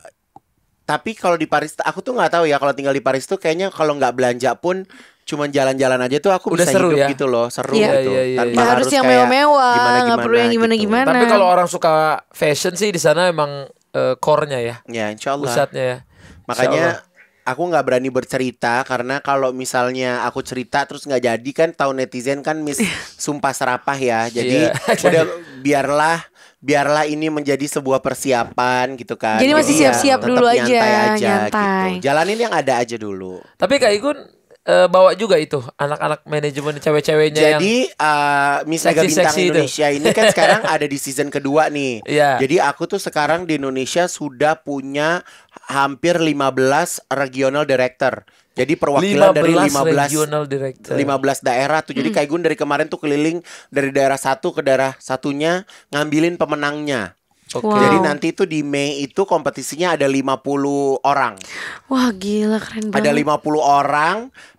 tapi kalau di Paris aku tuh nggak tahu ya kalau tinggal di Paris tuh kayaknya kalau nggak belanja pun cuman jalan-jalan aja tuh aku Udah bisa seru hidup ya? gitu loh seru yeah. gitu yeah, yeah, yeah, yeah. harus yang mewah-mewah nggak perlu yang gitu. gimana-gimana gitu. tapi kalau orang suka fashion sih di sana emang uh, core-nya ya ya insyaallah pusatnya ya makanya insya aku nggak berani bercerita karena kalau misalnya aku cerita terus nggak jadi kan tahu netizen kan mis iya. sumpah serapah ya iya. jadi yeah. udah biarlah biarlah ini menjadi sebuah persiapan gitu kan jadi masih ya siap-siap ya, dulu aja, aja nyantai. gitu jalanin yang ada aja dulu tapi kak Igun uh, bawa juga itu anak-anak manajemen cewek-ceweknya Jadi yang uh, eh, Miss Mega Bintang seksi Indonesia itu. ini kan sekarang ada di season kedua nih. Yeah. Jadi aku tuh sekarang di Indonesia sudah punya hampir 15 regional director. Jadi perwakilan 15 dari 15 regional director. 15 daerah tuh. Jadi hmm. kayak Kaigun dari kemarin tuh keliling dari daerah satu ke daerah satunya ngambilin pemenangnya. Okay. Wow. Jadi nanti itu di Mei itu kompetisinya ada 50 orang. Wah, gila keren banget. Ada 50 orang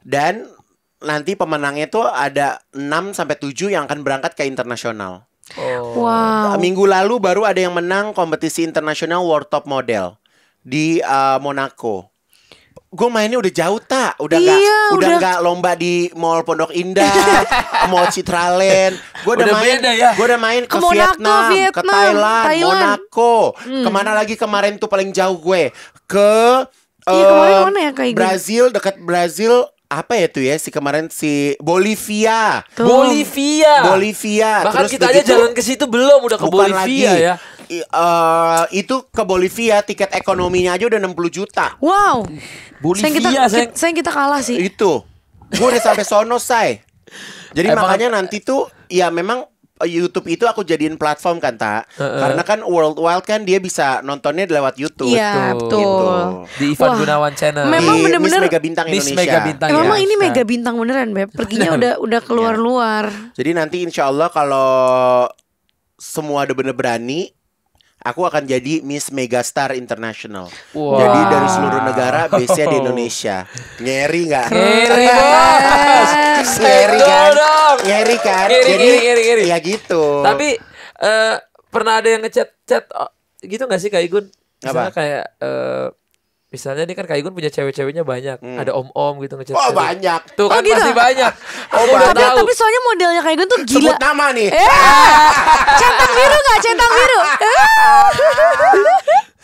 dan nanti pemenangnya itu ada 6 sampai 7 yang akan berangkat ke internasional. Oh. Wow. Minggu lalu baru ada yang menang kompetisi internasional World Top Model di uh, Monaco gue mainnya udah jauh tak udah nggak iya, gak, udah nggak lomba di mall Pondok Indah mall Citraland gue udah, udah main ya. gue udah main ke, ke Monaco, Vietnam, Vietnam ke Thailand, Thailand. Monaco hmm. kemana lagi kemarin tuh paling jauh gue ke Iya, uh, mana ya kayak gitu? Brazil dekat Brazil apa ya tuh ya si kemarin si Bolivia. Tuh. Bolivia. Bolivia. Bahkan Terus kita aja gitu jalan ke situ belum udah ke Bukan Bolivia lagi. ya uh, itu ke Bolivia tiket ekonominya aja udah 60 juta. Wow. Bolivia sayang kita, sayang. kita kalah sih. Itu. Gue udah sampai sono say. Jadi Emang, makanya nanti tuh ya memang eh, YouTube itu aku jadiin platform kan tak uh -uh. karena kan World Wild kan dia bisa nontonnya lewat YouTube iya betul di Ivan Wah, Gunawan channel memang bener-bener Mega Bintang Miss Indonesia Mega Bintang ya, memang ini nah. Mega Bintang beneran Beb perginya udah udah keluar-luar jadi nanti insya Allah kalau semua ada bener berani aku akan jadi Miss Megastar International. Wow. Jadi dari seluruh negara base di Indonesia. Ngeri nggak? Ngeri bos. ngeri kan? Ngeri kan? Ngeri, jadi ngeri, ngeri, ngeri. ya gitu. Tapi uh, pernah ada yang ngechat chat oh, gitu nggak sih Kak Igun? Misalnya Apa? kayak uh, Misalnya nih kan Kak Igun punya cewek-ceweknya banyak, hmm. ada om-om gitu ngechat. Oh, banyak. Tuh oh, kan oh, gitu? pasti banyak. Oh, banyak. tahu. tapi soalnya modelnya Kak Igun tuh gila. Sebut nama nih. Yeah. centang biru gak? Centang biru.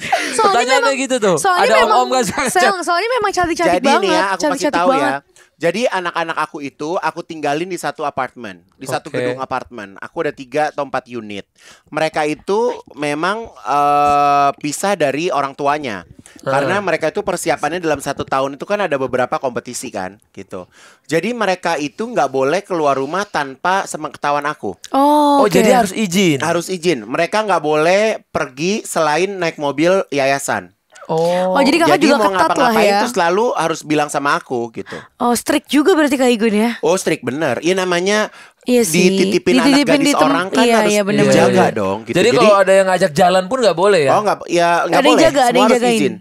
Eh. soalnya memang, gitu tuh. Soalnya ada om-om gak? soalnya memang cantik-cantik banget. Jadi nih ya, aku cantik -cantik kasih tahu ya jadi anak-anak aku itu aku tinggalin di satu apartemen, di okay. satu gedung apartemen. Aku ada tiga atau empat unit. Mereka itu memang uh, pisah dari orang tuanya, karena mereka itu persiapannya dalam satu tahun itu kan ada beberapa kompetisi kan, gitu. Jadi mereka itu nggak boleh keluar rumah tanpa semangketawan aku. Oh, okay. oh jadi harus izin. Harus izin. Mereka nggak boleh pergi selain naik mobil yayasan. Oh. Oh, jadi kakak jadi juga mau ketat lah ya. Terus lalu harus bilang sama aku gitu. Oh, strict juga berarti Kak Igun ya. Oh, strict bener. Iya namanya Iya sih. Dititipin, dititipin anak gadis orang kan iya, harus iya, bener, dijaga bener. dong. Gitu. Jadi, jadi kalau ada yang ngajak jalan pun nggak boleh ya? Oh nggak, ya nggak boleh. Jaga, Semua ada yang harus jaga, izin.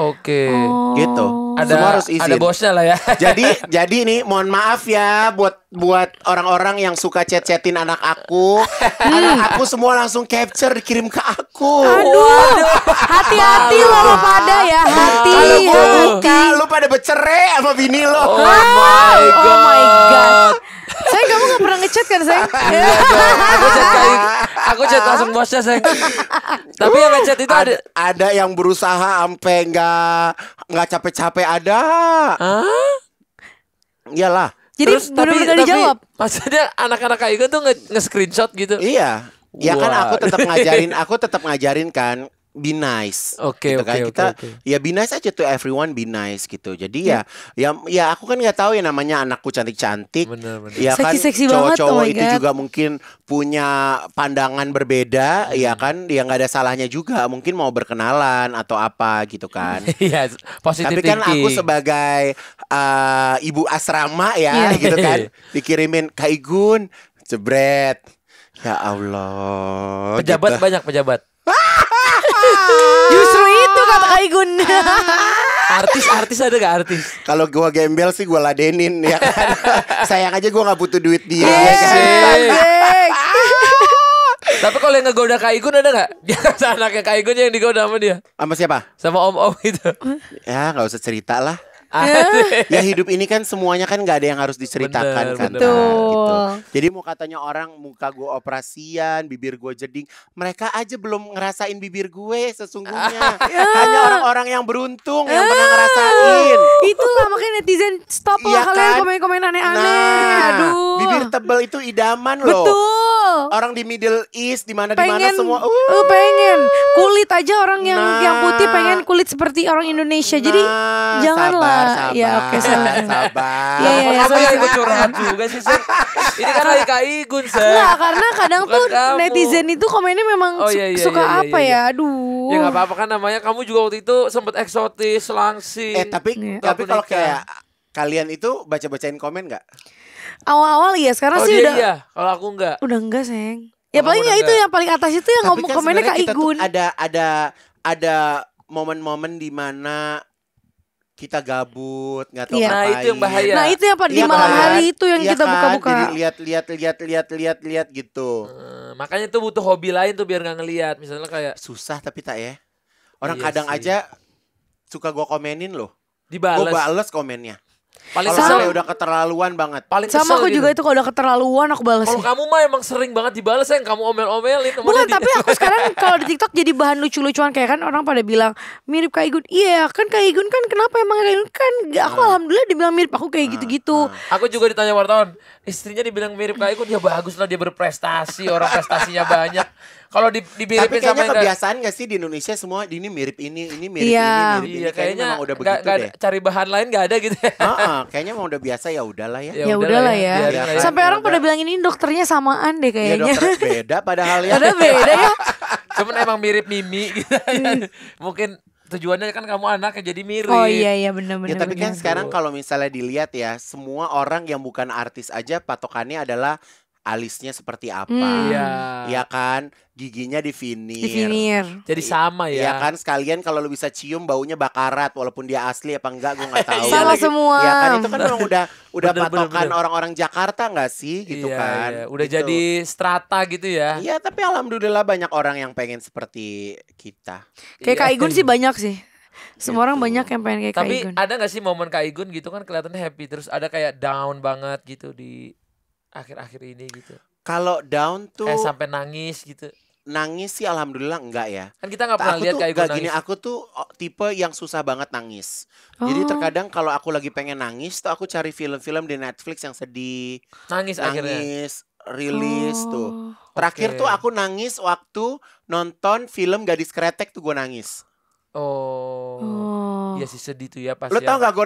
Oke. Okay. Gitu. Ada Semua harus izin. Ada bosnya lah ya. jadi jadi nih mohon maaf ya buat buat orang-orang yang suka chat-chatin anak aku. Hmm. anak aku semua langsung capture dikirim ke aku. Aduh. Hati-hati loh lo pada ya. Hati. Kalau buka lu pada bercerai sama bini lo. Oh, oh my god. Oh my god. Sayang kamu gak pernah ngechat kan saya? aku chat Aku chat langsung bosnya saya. Tapi yang ngechat itu ada. Ada yang berusaha sampai nggak nggak capek-capek ada. Hah? Iyalah. Jadi Terus, tapi, tapi dijawab. Maksudnya anak-anak kayak gue gitu tuh nge-screenshot gitu. Iya. Ya Wah. kan aku tetap ngajarin, aku tetap ngajarin kan be nice. Oke, okay, gitu kan? okay, kita okay. ya be nice aja tuh everyone be nice gitu. Jadi yeah. Hmm. ya ya aku kan nggak tahu ya namanya anakku cantik-cantik. Ya kan oh cowok-cowok itu God. juga mungkin punya pandangan berbeda, hmm. ya kan? Ya nggak ada salahnya juga mungkin mau berkenalan atau apa gitu kan. yes, iya, positive Tapi kan aku sebagai uh, ibu asrama ya yeah. gitu kan dikirimin Kaigun jebret. Ya Allah. Pejabat gitu. banyak pejabat. Justru itu kata Kak Igun. Artis-artis ada gak artis? Kalau gue gembel sih gue ladenin ya kan. Sayang aja gue gak butuh duit dia yeah, ya kan. Tapi kalau yang ngegoda Kak Igun ada gak? Biasa anaknya Kak Igun yang digoda sama dia Sama siapa? Sama om-om itu Ya gak usah cerita lah ya hidup ini kan semuanya kan gak ada yang harus diceritakan bener, kan. Bener. Gitu. Jadi mau katanya orang muka gue operasian, bibir gue jeding, mereka aja belum ngerasain bibir gue sesungguhnya. Ah, ya. Hanya orang-orang yang beruntung yang pernah ah, ngerasain. Itulah makanya netizen stop lah ya kalian kan? komen-komen aneh-aneh. Nah, Aduh tebel itu idaman loh. Betul. Orang di Middle East di mana di mana semua uh. uh pengen kulit aja orang yang nah. yang putih pengen kulit seperti orang Indonesia. Nah, Jadi janganlah ya oke okay, sabar. sabar. Ya, ya, ya, yang ikut curhat juga sih. Ini kan DKI Gunsa. Enggak, karena kadang tuh kamu. netizen itu komennya memang oh, iya, iya, suka iya, iya, apa iya. iya. ya? Aduh. Ya gak apa-apa kan namanya kamu juga waktu itu sempet eksotis, langsing. Eh, tapi ya. tapi kalau kayak kalian itu baca-bacain komen nggak? Awal-awal iya, sekarang oh, sih udah. Iya, kalau aku enggak. Udah enggak, Seng. Ya paling ya itu yang paling atas itu yang ngomong kan komennya Kak Igun. Ada ada ada momen-momen di mana kita gabut nggak tahu yeah. ngapain. Nah itu yang bahaya. Iya. Nah itu yang pada iya di malam kan? hari itu yang ya kita buka-buka. Lihat-lihat kan? lihat-lihat lihat-lihat gitu. Hmm, makanya tuh butuh hobi lain tuh biar nggak ngelihat. Misalnya kayak susah tapi tak ya. Orang iya kadang sih. aja suka gue komenin loh. Gue bales komennya. Paling sama, ya udah keterlaluan banget. Paling sama aku gitu. juga itu kalau udah keterlaluan aku balas. Kalau kamu mah emang sering banget dibalas ya, yang kamu omel-omelin. Bukan, tapi aku sekarang kalau di TikTok jadi bahan lucu-lucuan kayak kan orang pada bilang mirip kayak Igun. Iya, kan kayak Igun kan kenapa emang kayak Igun kan nah. aku hmm. alhamdulillah dibilang mirip aku kayak nah, gitu-gitu. Hmm. Hmm. Aku juga ditanya wartawan, istrinya dibilang mirip kayak Igun, ya bagus lah dia berprestasi, orang prestasinya banyak kalau di di Tapi kayaknya sama kebiasaan gak sih di Indonesia semua ini mirip ini, ini mirip iya. ini, mirip iya, ini. Kayaknya, kayaknya udah begitu gak, deh. Cari bahan lain gak ada gitu. Ya. Heeh, kayaknya emang udah biasa ya udahlah ya. Ya, ya udahlah ya. ya. ya. Sampai orang pada bilang ini dokternya samaan deh iya, kayaknya. Ya beda padahal ya. Ada beda ya. Cuman emang mirip Mimi gitu. Ya. Hmm. Mungkin tujuannya kan kamu anak jadi mirip. Oh iya iya benar-benar. Ya tapi bener. kan sekarang kalau misalnya dilihat ya semua orang yang bukan artis aja patokannya adalah alisnya seperti apa, hmm. ya. ya kan, giginya di divinir, jadi sama ya, ya kan sekalian kalau lu bisa cium baunya bakarat walaupun dia asli apa enggak gue nggak tahu, sama ya, semua, ya kan itu kan memang udah udah bener, patokan orang-orang Jakarta nggak sih iya, gitu iya, kan, iya. udah gitu. jadi strata gitu ya, iya tapi alhamdulillah banyak orang yang pengen seperti kita, kayak iya. Kak Igun sih banyak sih, semua gitu. orang banyak yang pengen kayak Tapi Kak Igun. Tapi ada gak sih momen Kak Igun gitu kan kelihatannya happy terus ada kayak down banget gitu di akhir-akhir ini gitu? Kalau down tuh kayak eh, sampai nangis gitu. Nangis sih alhamdulillah enggak ya. Kan kita nggak nah, pernah lihat kayak Gini, aku tuh oh, tipe yang susah banget nangis. Oh. Jadi terkadang kalau aku lagi pengen nangis tuh aku cari film-film di Netflix yang sedih. Nangis, nangis akhirnya. Rilis oh. tuh. Terakhir okay. tuh aku nangis waktu nonton film Gadis Kretek tuh gue nangis. Oh. oh. Iya sih sedih tuh ya pas. Lo ya. tau gak gue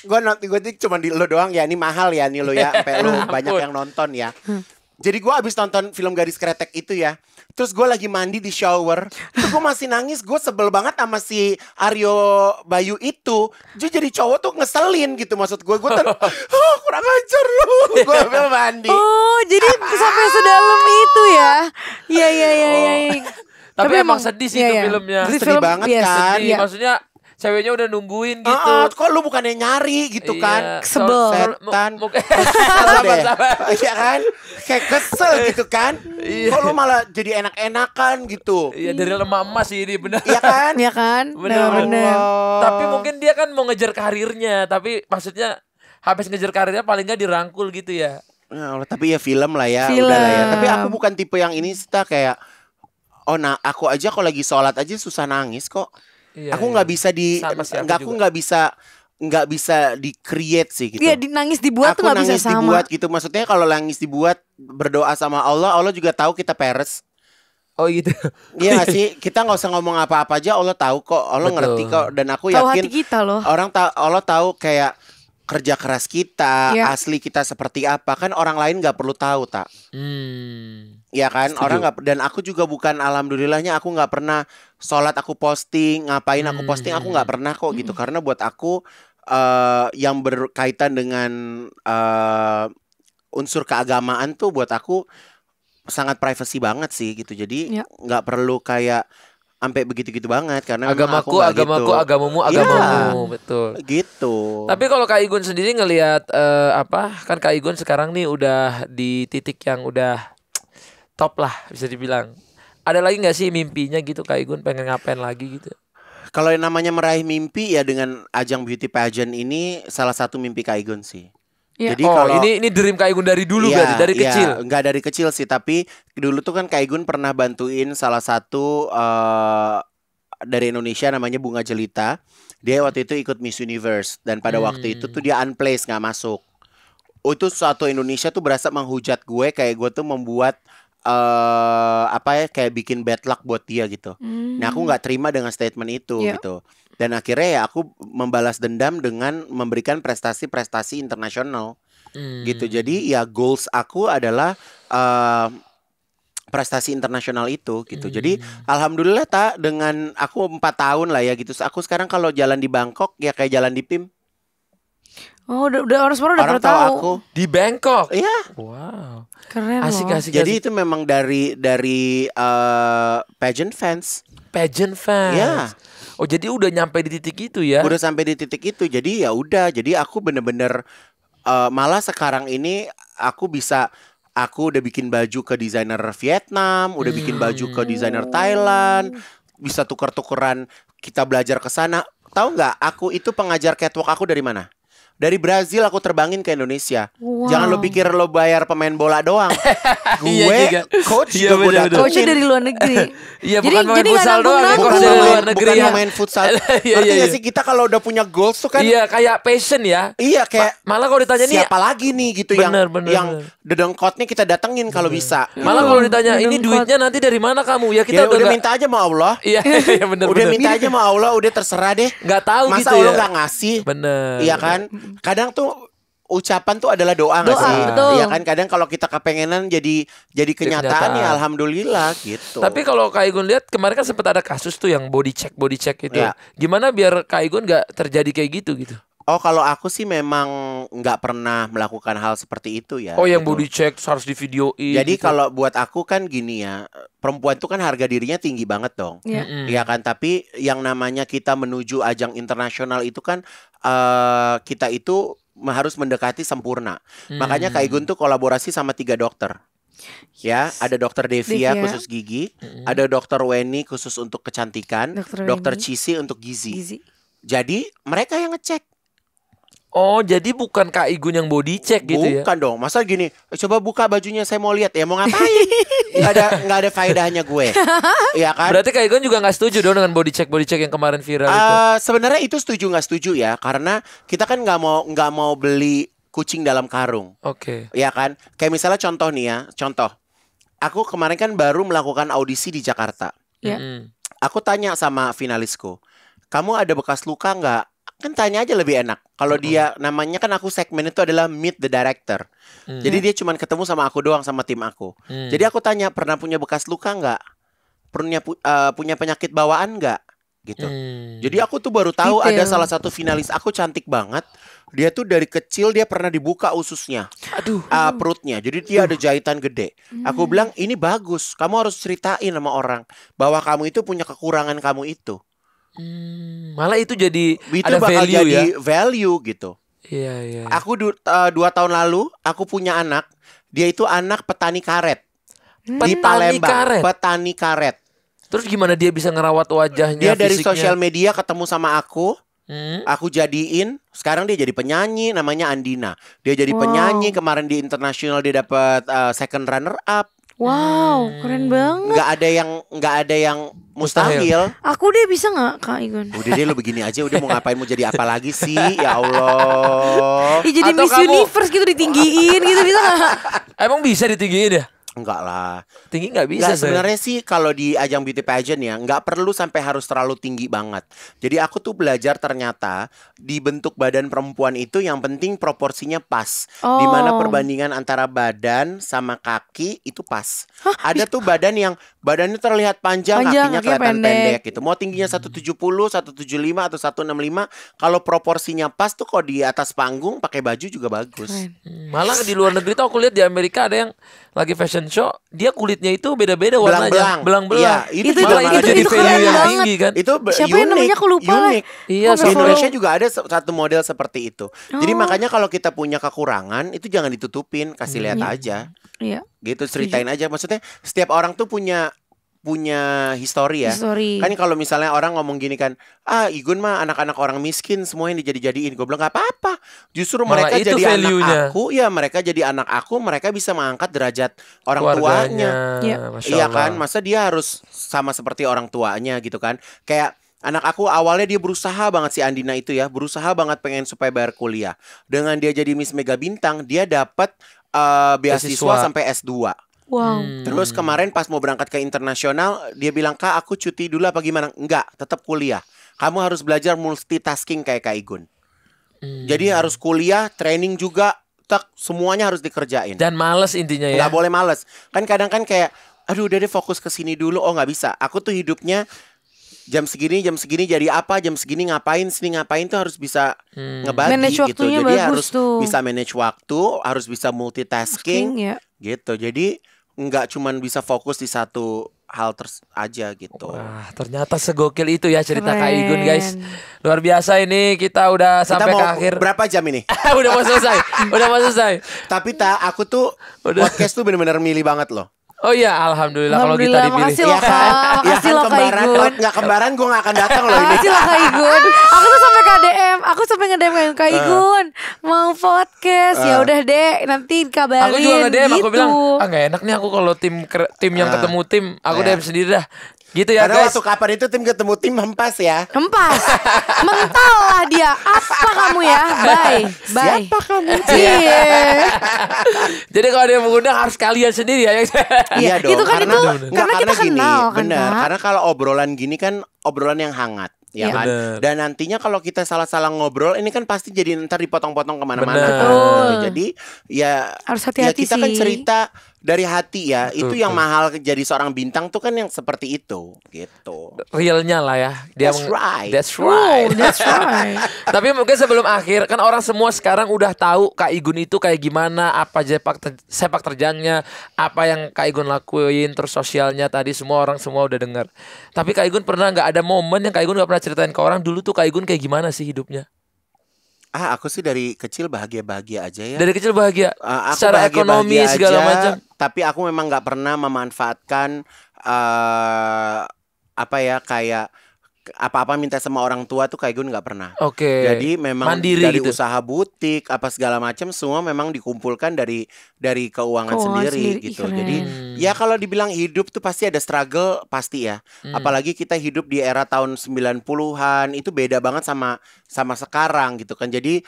gue nanti gue cuma di lo doang ya ini mahal ya nih lo ya sampai lo banyak yang nonton ya hmm. jadi gue abis nonton film garis Kretek itu ya. Terus gue lagi mandi di shower. Terus gue masih nangis. Gue sebel banget sama si Aryo Bayu itu. jadi jadi cowok tuh ngeselin gitu. Maksud gue, gue tuh oh, kurang ajar lu. Gue ambil mandi. Oh jadi sampai sedalam itu ya. Iya, iya, iya. Ya. Tapi, Tapi emang sedih sih iya, itu iya. filmnya. Sedih, sedih banget iya, kan. Sedih. Iya. Maksudnya ceweknya udah nungguin ah, gitu. Uh, uh, kok lu bukannya nyari gitu iya. kan? Sebel setan. Kesel deh. Iya kan? Kayak kesel gitu kan? Iya. Kok lu malah jadi enak-enakan gitu? Iya dari lemah emas sih ini benar. Iya kan? Iya kan? Benar benar. Tapi mungkin dia kan mau ngejar karirnya, tapi maksudnya habis ngejar karirnya paling gak dirangkul gitu ya. Ya Allah, tapi ya film lah ya, film. udah lah ya. Tapi aku bukan tipe yang ini, kita kayak oh nah aku aja kalau lagi sholat aja susah nangis kok Iya, aku iya, nggak iya. bisa di nggak aku nggak bisa nggak bisa di create sih gitu. Iya, di nangis dibuat aku tuh nggak bisa sama. nangis dibuat gitu. Maksudnya kalau nangis dibuat berdoa sama Allah, Allah juga tahu kita peres. Oh gitu. Iya gak sih? Kita nggak usah ngomong apa-apa aja Allah tahu kok, Allah Betul. ngerti kok dan aku tahu yakin kita loh. Orang tahu Allah tahu kayak kerja keras kita, yeah. asli kita seperti apa kan orang lain nggak perlu tahu tak. Hmm. Ya kan, Setuju. orang nggak dan aku juga bukan alhamdulillahnya aku nggak pernah sholat aku posting ngapain aku hmm, posting aku hmm, nggak hmm. pernah kok gitu karena buat aku uh, yang berkaitan dengan uh, unsur keagamaan tuh buat aku sangat privacy banget sih gitu jadi ya. nggak ya. perlu kayak sampai begitu-gitu banget karena agamaku aku agamaku gitu. agamamu iya. agamamu ya, betul gitu tapi kalau kak Igun sendiri ngelihat uh, apa kan kak Igun sekarang nih udah di titik yang udah top lah bisa dibilang. Ada lagi nggak sih mimpinya gitu Kak Igun pengen ngapain lagi gitu? Kalau yang namanya meraih mimpi ya dengan ajang beauty pageant ini salah satu mimpi Kak Igun sih. Ya. Jadi oh, kalau ini ini dream Kak Igun dari dulu ya, dari iya. kecil. Enggak dari kecil sih, tapi dulu tuh kan Kak Igun pernah bantuin salah satu uh, dari Indonesia namanya Bunga Jelita. Dia waktu itu ikut Miss Universe dan pada hmm. waktu itu tuh hmm. dia unplaced nggak masuk. Oh Itu suatu Indonesia tuh berasa menghujat gue kayak gue tuh membuat uh, apa ya kayak bikin bad luck buat dia gitu. Mm. Nah aku hmm. nggak terima dengan statement itu yeah. gitu. Dan akhirnya ya aku membalas dendam dengan memberikan prestasi-prestasi internasional mm. gitu. Jadi ya goals aku adalah uh, prestasi internasional itu gitu. Hmm. Jadi alhamdulillah tak dengan aku empat tahun lah ya gitu. Aku sekarang kalau jalan di Bangkok ya kayak jalan di PIM. Oh, udah, udah orang semua udah orang tahu. tahu. Aku. Di Bangkok. Iya. Wow. Keren asik, loh. asik, Jadi itu memang dari dari uh, pageant fans. Pageant fans. Ya. Oh jadi udah nyampe di titik itu ya? Udah sampai di titik itu. Jadi ya udah. Jadi aku bener-bener uh, malah sekarang ini aku bisa aku udah bikin baju ke desainer Vietnam, udah hmm. bikin baju ke desainer Thailand, bisa tuker-tukeran kita belajar ke sana. Tahu nggak? Aku itu pengajar catwalk aku dari mana? dari Brazil aku terbangin ke Indonesia. Wow. Jangan lo pikir lo bayar pemain bola doang. Iya, gue iya juga. Iya. coach iya, gue udah Coachnya dari luar negeri. Iya bukan main futsal doang, Bukan dari luar negeri. Bukan ya. main futsal. Artinya iya, iya sih kita kalau udah punya goals tuh kan. Iya kayak passion ya. Iya kayak. Ma malah kalau ditanya nih siapa lagi nih gitu bener, yang bener, yang dedengkotnya kita datengin kalau bisa. Malah kalau ditanya ini duitnya nanti dari mana kamu? Ya kita ya udah, minta aja sama Allah. Iya bener bener. Udah minta aja sama Allah, udah terserah deh. Gak tau. gitu ya. Masa Allah gak ngasih? Bener. Iya kan? kadang tuh ucapan tuh adalah doa nggak sih? Betul. Iya kan kadang kalau kita kepengenan jadi jadi kenyataan, ya alhamdulillah gitu. Tapi kalau Kak Igun lihat kemarin kan sempat ada kasus tuh yang body check body check itu. Ya. Gimana biar Kak Igun nggak terjadi kayak gitu gitu? Oh kalau aku sih memang nggak pernah melakukan hal seperti itu ya. Oh yang gitu. body check harus di video. Jadi gitu. kalau buat aku kan gini ya, perempuan tuh kan harga dirinya tinggi banget dong. Ya. Iya yeah. kan tapi yang namanya kita menuju ajang internasional itu kan uh, kita itu harus mendekati sempurna. Hmm. Makanya Kak Igun hmm. tuh kolaborasi sama tiga dokter. Ya, ada dokter Devia, Devia. khusus gigi, hmm. ada dokter Weni khusus untuk kecantikan, dokter, dokter untuk gizi. gizi. Jadi mereka yang ngecek Oh, jadi bukan Kak Igun yang body check gitu bukan ya? Bukan dong. Masa gini, coba buka bajunya saya mau lihat ya, mau ngapain? gak ada gak ada faedahnya gue. Iya kan? Berarti Kak Igun juga gak setuju dong dengan body check body check yang kemarin viral uh, itu. Eh, sebenarnya itu setuju gak setuju ya, karena kita kan gak mau gak mau beli kucing dalam karung. Oke. Okay. Iya kan? Kayak misalnya contoh nih ya, contoh. Aku kemarin kan baru melakukan audisi di Jakarta. Iya. Yeah. Mm -hmm. Aku tanya sama finalisku, "Kamu ada bekas luka nggak kan tanya aja lebih enak. Kalau mm -hmm. dia namanya kan aku segmen itu adalah meet the director. Mm. Jadi dia cuman ketemu sama aku doang sama tim aku. Mm. Jadi aku tanya pernah punya bekas luka nggak? Punya uh, punya penyakit bawaan nggak? Gitu. Mm. Jadi aku tuh baru tahu Detail. ada salah satu finalis aku cantik banget. Dia tuh dari kecil dia pernah dibuka ususnya, aduh, uh, perutnya. Jadi dia uh. ada jahitan gede. Mm. Aku bilang ini bagus. Kamu harus ceritain sama orang bahwa kamu itu punya kekurangan kamu itu. Hmm, malah itu jadi itu ada bakal value jadi ya? value gitu. Iya iya. iya. Aku du uh, dua tahun lalu aku punya anak, dia itu anak petani karet petani di Palembang. Karet. Petani karet. Terus gimana dia bisa ngerawat wajahnya? Dia dari sosial media ketemu sama aku. Hmm? Aku jadiin, sekarang dia jadi penyanyi namanya Andina. Dia jadi wow. penyanyi, kemarin di internasional dia dapat uh, eh, second runner up. Wow, hmm. keren banget. Nggak ada yang nggak ada yang mustahil. Aku deh bisa nggak Kak Igun? Udah deh lu begini aja, udah mau ngapain mau jadi apa lagi sih? Ya Allah. Ya, jadi Atau Miss kamu... Universe gitu ditinggiin gitu bisa nggak? Emang bisa ditinggiin ya? Enggak lah. Tinggi nggak bisa. nah, sebenarnya sih kalau di ajang beauty pageant ya nggak perlu sampai harus terlalu tinggi banget. Jadi aku tuh belajar ternyata di bentuk badan perempuan itu yang penting proporsinya pas. Oh. Dimana perbandingan antara badan sama kaki itu pas. Hah? Ada tuh badan yang badannya terlihat panjang, panjang kakinya kelihatan pendek. pendek gitu. Mau tingginya 170, hmm. 175 atau 165, kalau proporsinya pas tuh kok di atas panggung pakai baju juga bagus. Keren. Hmm. Malah di luar negeri tuh aku lihat di Amerika ada yang lagi fashion show, dia kulitnya itu beda-beda warnanya. Belang-belang. Iya, itu, itu, itu, itu, jadi itu keren yang banget. tinggi kan. Itu Siapa unik, yang namanya aku lupa. Unik. Iya, di Indonesia juga ada satu model seperti itu. Oh. Jadi makanya kalau kita punya kekurangan itu jangan ditutupin, kasih lihat iya. aja. Iya gitu ceritain aja maksudnya setiap orang tuh punya punya histori ya. History. Kan kalau misalnya orang ngomong gini kan, ah Igun mah anak-anak orang miskin semuanya dijadi-jadiin. Gue bilang nggak apa-apa. Justru Malah mereka itu jadi anak aku, ya mereka jadi anak aku, mereka bisa mengangkat derajat orang Keluarganya. tuanya. Iya, iya kan, masa dia harus sama seperti orang tuanya gitu kan? Kayak Anak aku awalnya dia berusaha banget si Andina itu ya, berusaha banget pengen supaya bayar kuliah. Dengan dia jadi Miss Mega Bintang, dia dapat uh, beasiswa sampai S2. Wow. Hmm. Terus kemarin pas mau berangkat ke internasional, dia bilang, "Kak, aku cuti dulu apa gimana?" Enggak, tetap kuliah. Kamu harus belajar multitasking kayak Kak Igun. Hmm. Jadi harus kuliah, training juga, tak semuanya harus dikerjain. Dan males intinya ya. Enggak boleh males. Kan kadang kan kayak aduh udah deh fokus ke sini dulu. Oh, nggak bisa. Aku tuh hidupnya jam segini jam segini jadi apa jam segini ngapain sini ngapain tuh harus bisa hmm. ngebagi manage gitu jadi harus tuh. bisa manage waktu harus bisa multitasking ya. gitu jadi nggak cuman bisa fokus di satu hal terus aja gitu. Wah, ternyata segokil itu ya cerita Keren. Kak Igun guys. Luar biasa ini kita udah kita sampai ke akhir. Berapa jam ini? udah mau selesai. udah mau selesai. Tapi tak aku tuh udah. podcast tuh bener-bener milih banget loh. Oh iya, alhamdulillah, alhamdulillah kalau kita dipilih. Makasih loh, iya Kak. Ya, makasih ya, loh, Kak Igun. Kalau enggak kembaran gue gak akan datang loh ini. Makasih loh, Kak Igun. Aku tuh sampai ke DM. aku sampai nge-DM Kak eh. Igun. Mau podcast, uh. ya eh. udah deh, nanti kabarin. Aku juga nge-DM, gitu. aku bilang, ah gak enak nih aku kalau tim tim yang uh. ketemu tim, aku yeah. DM iya. sendiri dah. Gitu ya Karena guys. waktu kapan itu tim ketemu tim hempas ya. Hempas. Mental lah dia. Apa kamu ya? Bye. Bye. Siapa kamu? Iya. Jadi kalau dia mengundang harus kalian sendiri ya. Iya, iya dong. Itu kan karena, itu bener. karena kita gini, kenal kan. Bener. Karena kalau obrolan gini kan obrolan yang hangat ya iya. kan? Dan nantinya kalau kita salah-salah ngobrol, ini kan pasti jadi ntar dipotong-potong kemana-mana. Jadi ya harus ya hati-hati ya kita kan sih. kan cerita dari hati ya betul, itu yang betul. mahal jadi seorang bintang tuh kan yang seperti itu gitu realnya lah ya dia that's right that's right oh, that's right tapi mungkin sebelum akhir kan orang semua sekarang udah tahu kak Igun itu kayak gimana apa sepak ter sepak terjangnya apa yang kak Igun lakuin terus sosialnya tadi semua orang semua udah dengar tapi kak Igun pernah nggak ada momen yang kak Igun nggak pernah ceritain ke orang dulu tuh kak Igun kayak gimana sih hidupnya ah aku sih dari kecil bahagia bahagia aja ya dari kecil bahagia uh, aku secara bahagia, ekonomi bahagia segala aja, macam tapi aku memang nggak pernah memanfaatkan uh, apa ya kayak apa-apa minta sama orang tua tuh kayak gue nggak pernah. Oke. Okay. Jadi memang Mandiri dari gitu. usaha butik apa segala macam semua memang dikumpulkan dari dari keuangan oh, sendiri, sendiri gitu. Keren. Jadi hmm. ya kalau dibilang hidup tuh pasti ada struggle pasti ya. Hmm. Apalagi kita hidup di era tahun 90-an itu beda banget sama sama sekarang gitu kan. Jadi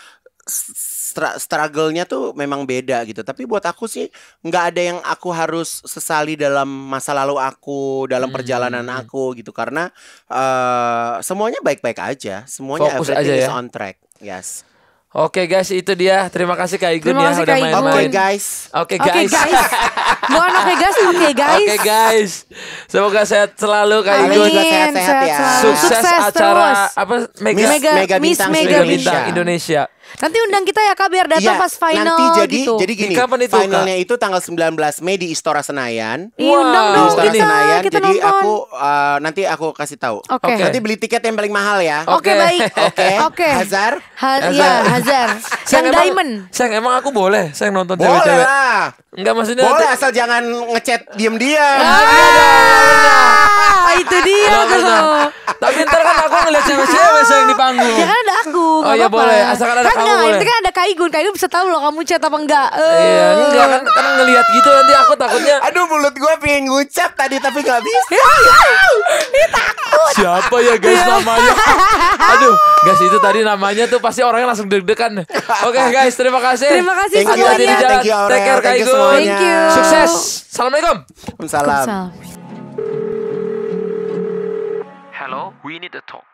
struggle-nya tuh memang beda gitu. Tapi buat aku sih nggak ada yang aku harus sesali dalam masa lalu aku, dalam hmm. perjalanan aku gitu karena uh, semuanya baik-baik aja. Semuanya Fokus everything aja ya? on track. Yes. Oke okay guys, itu dia. Terima kasih Kak Igun Terima ya kasih, udah main-main. Oke okay, guys. Oke okay, guys. Oke okay, guys. oke guys, oke okay, guys. Semoga sehat selalu Kak Amin. Igun. sehat-sehat ya. Sukses, Sukses acara terus. apa Mega Miss, Mega, Mega Bintang, Mega, Bintang Indonesia. Indonesia. Nanti undang kita ya Kak biar datang ya, pas final nanti jadi, gitu. Jadi gini, kapan itu, finalnya Kak? itu tanggal 19 Mei di Istora Senayan. wow. undang dong di Istora kita, Senayan. Kita jadi nonton. aku uh, nanti aku kasih tahu. Oke. Okay. Okay. Nanti beli tiket yang paling mahal ya. Oke, okay, okay, baik. Oke. Oke. Okay. Hazar. Ha ya, Hazar. Sang Diamond. Sang emang aku boleh sang nonton cewek-cewek. Boleh lah. Enggak maksudnya Boleh asal jangan ngechat diam-diam. Ah, itu dia tuh. Tapi ntar kan aku ngeliat cewek-cewek yang di panggung. Ya kan ada aku. Oh iya boleh. asal ada kan Nah, boleh. Itu kan ada Kaigun. Kaigun bisa tahu loh kamu chat apa enggak. Uh. Iya, enggak kan, kan ngelihat gitu nanti aku takutnya. Aduh, mulut gue pengen ngucap tadi tapi enggak bisa. Ini iya, iya, iya. takut. Siapa ya guys namanya? Aduh, guys itu tadi namanya tuh pasti orangnya langsung deg-degan. Oke okay, guys, terima kasih. Terima kasih thank semuanya. You, thank you, Take care Kaigun. Thank you. Sukses. Assalamualaikum. Waalaikumsalam. Hello, we need to talk.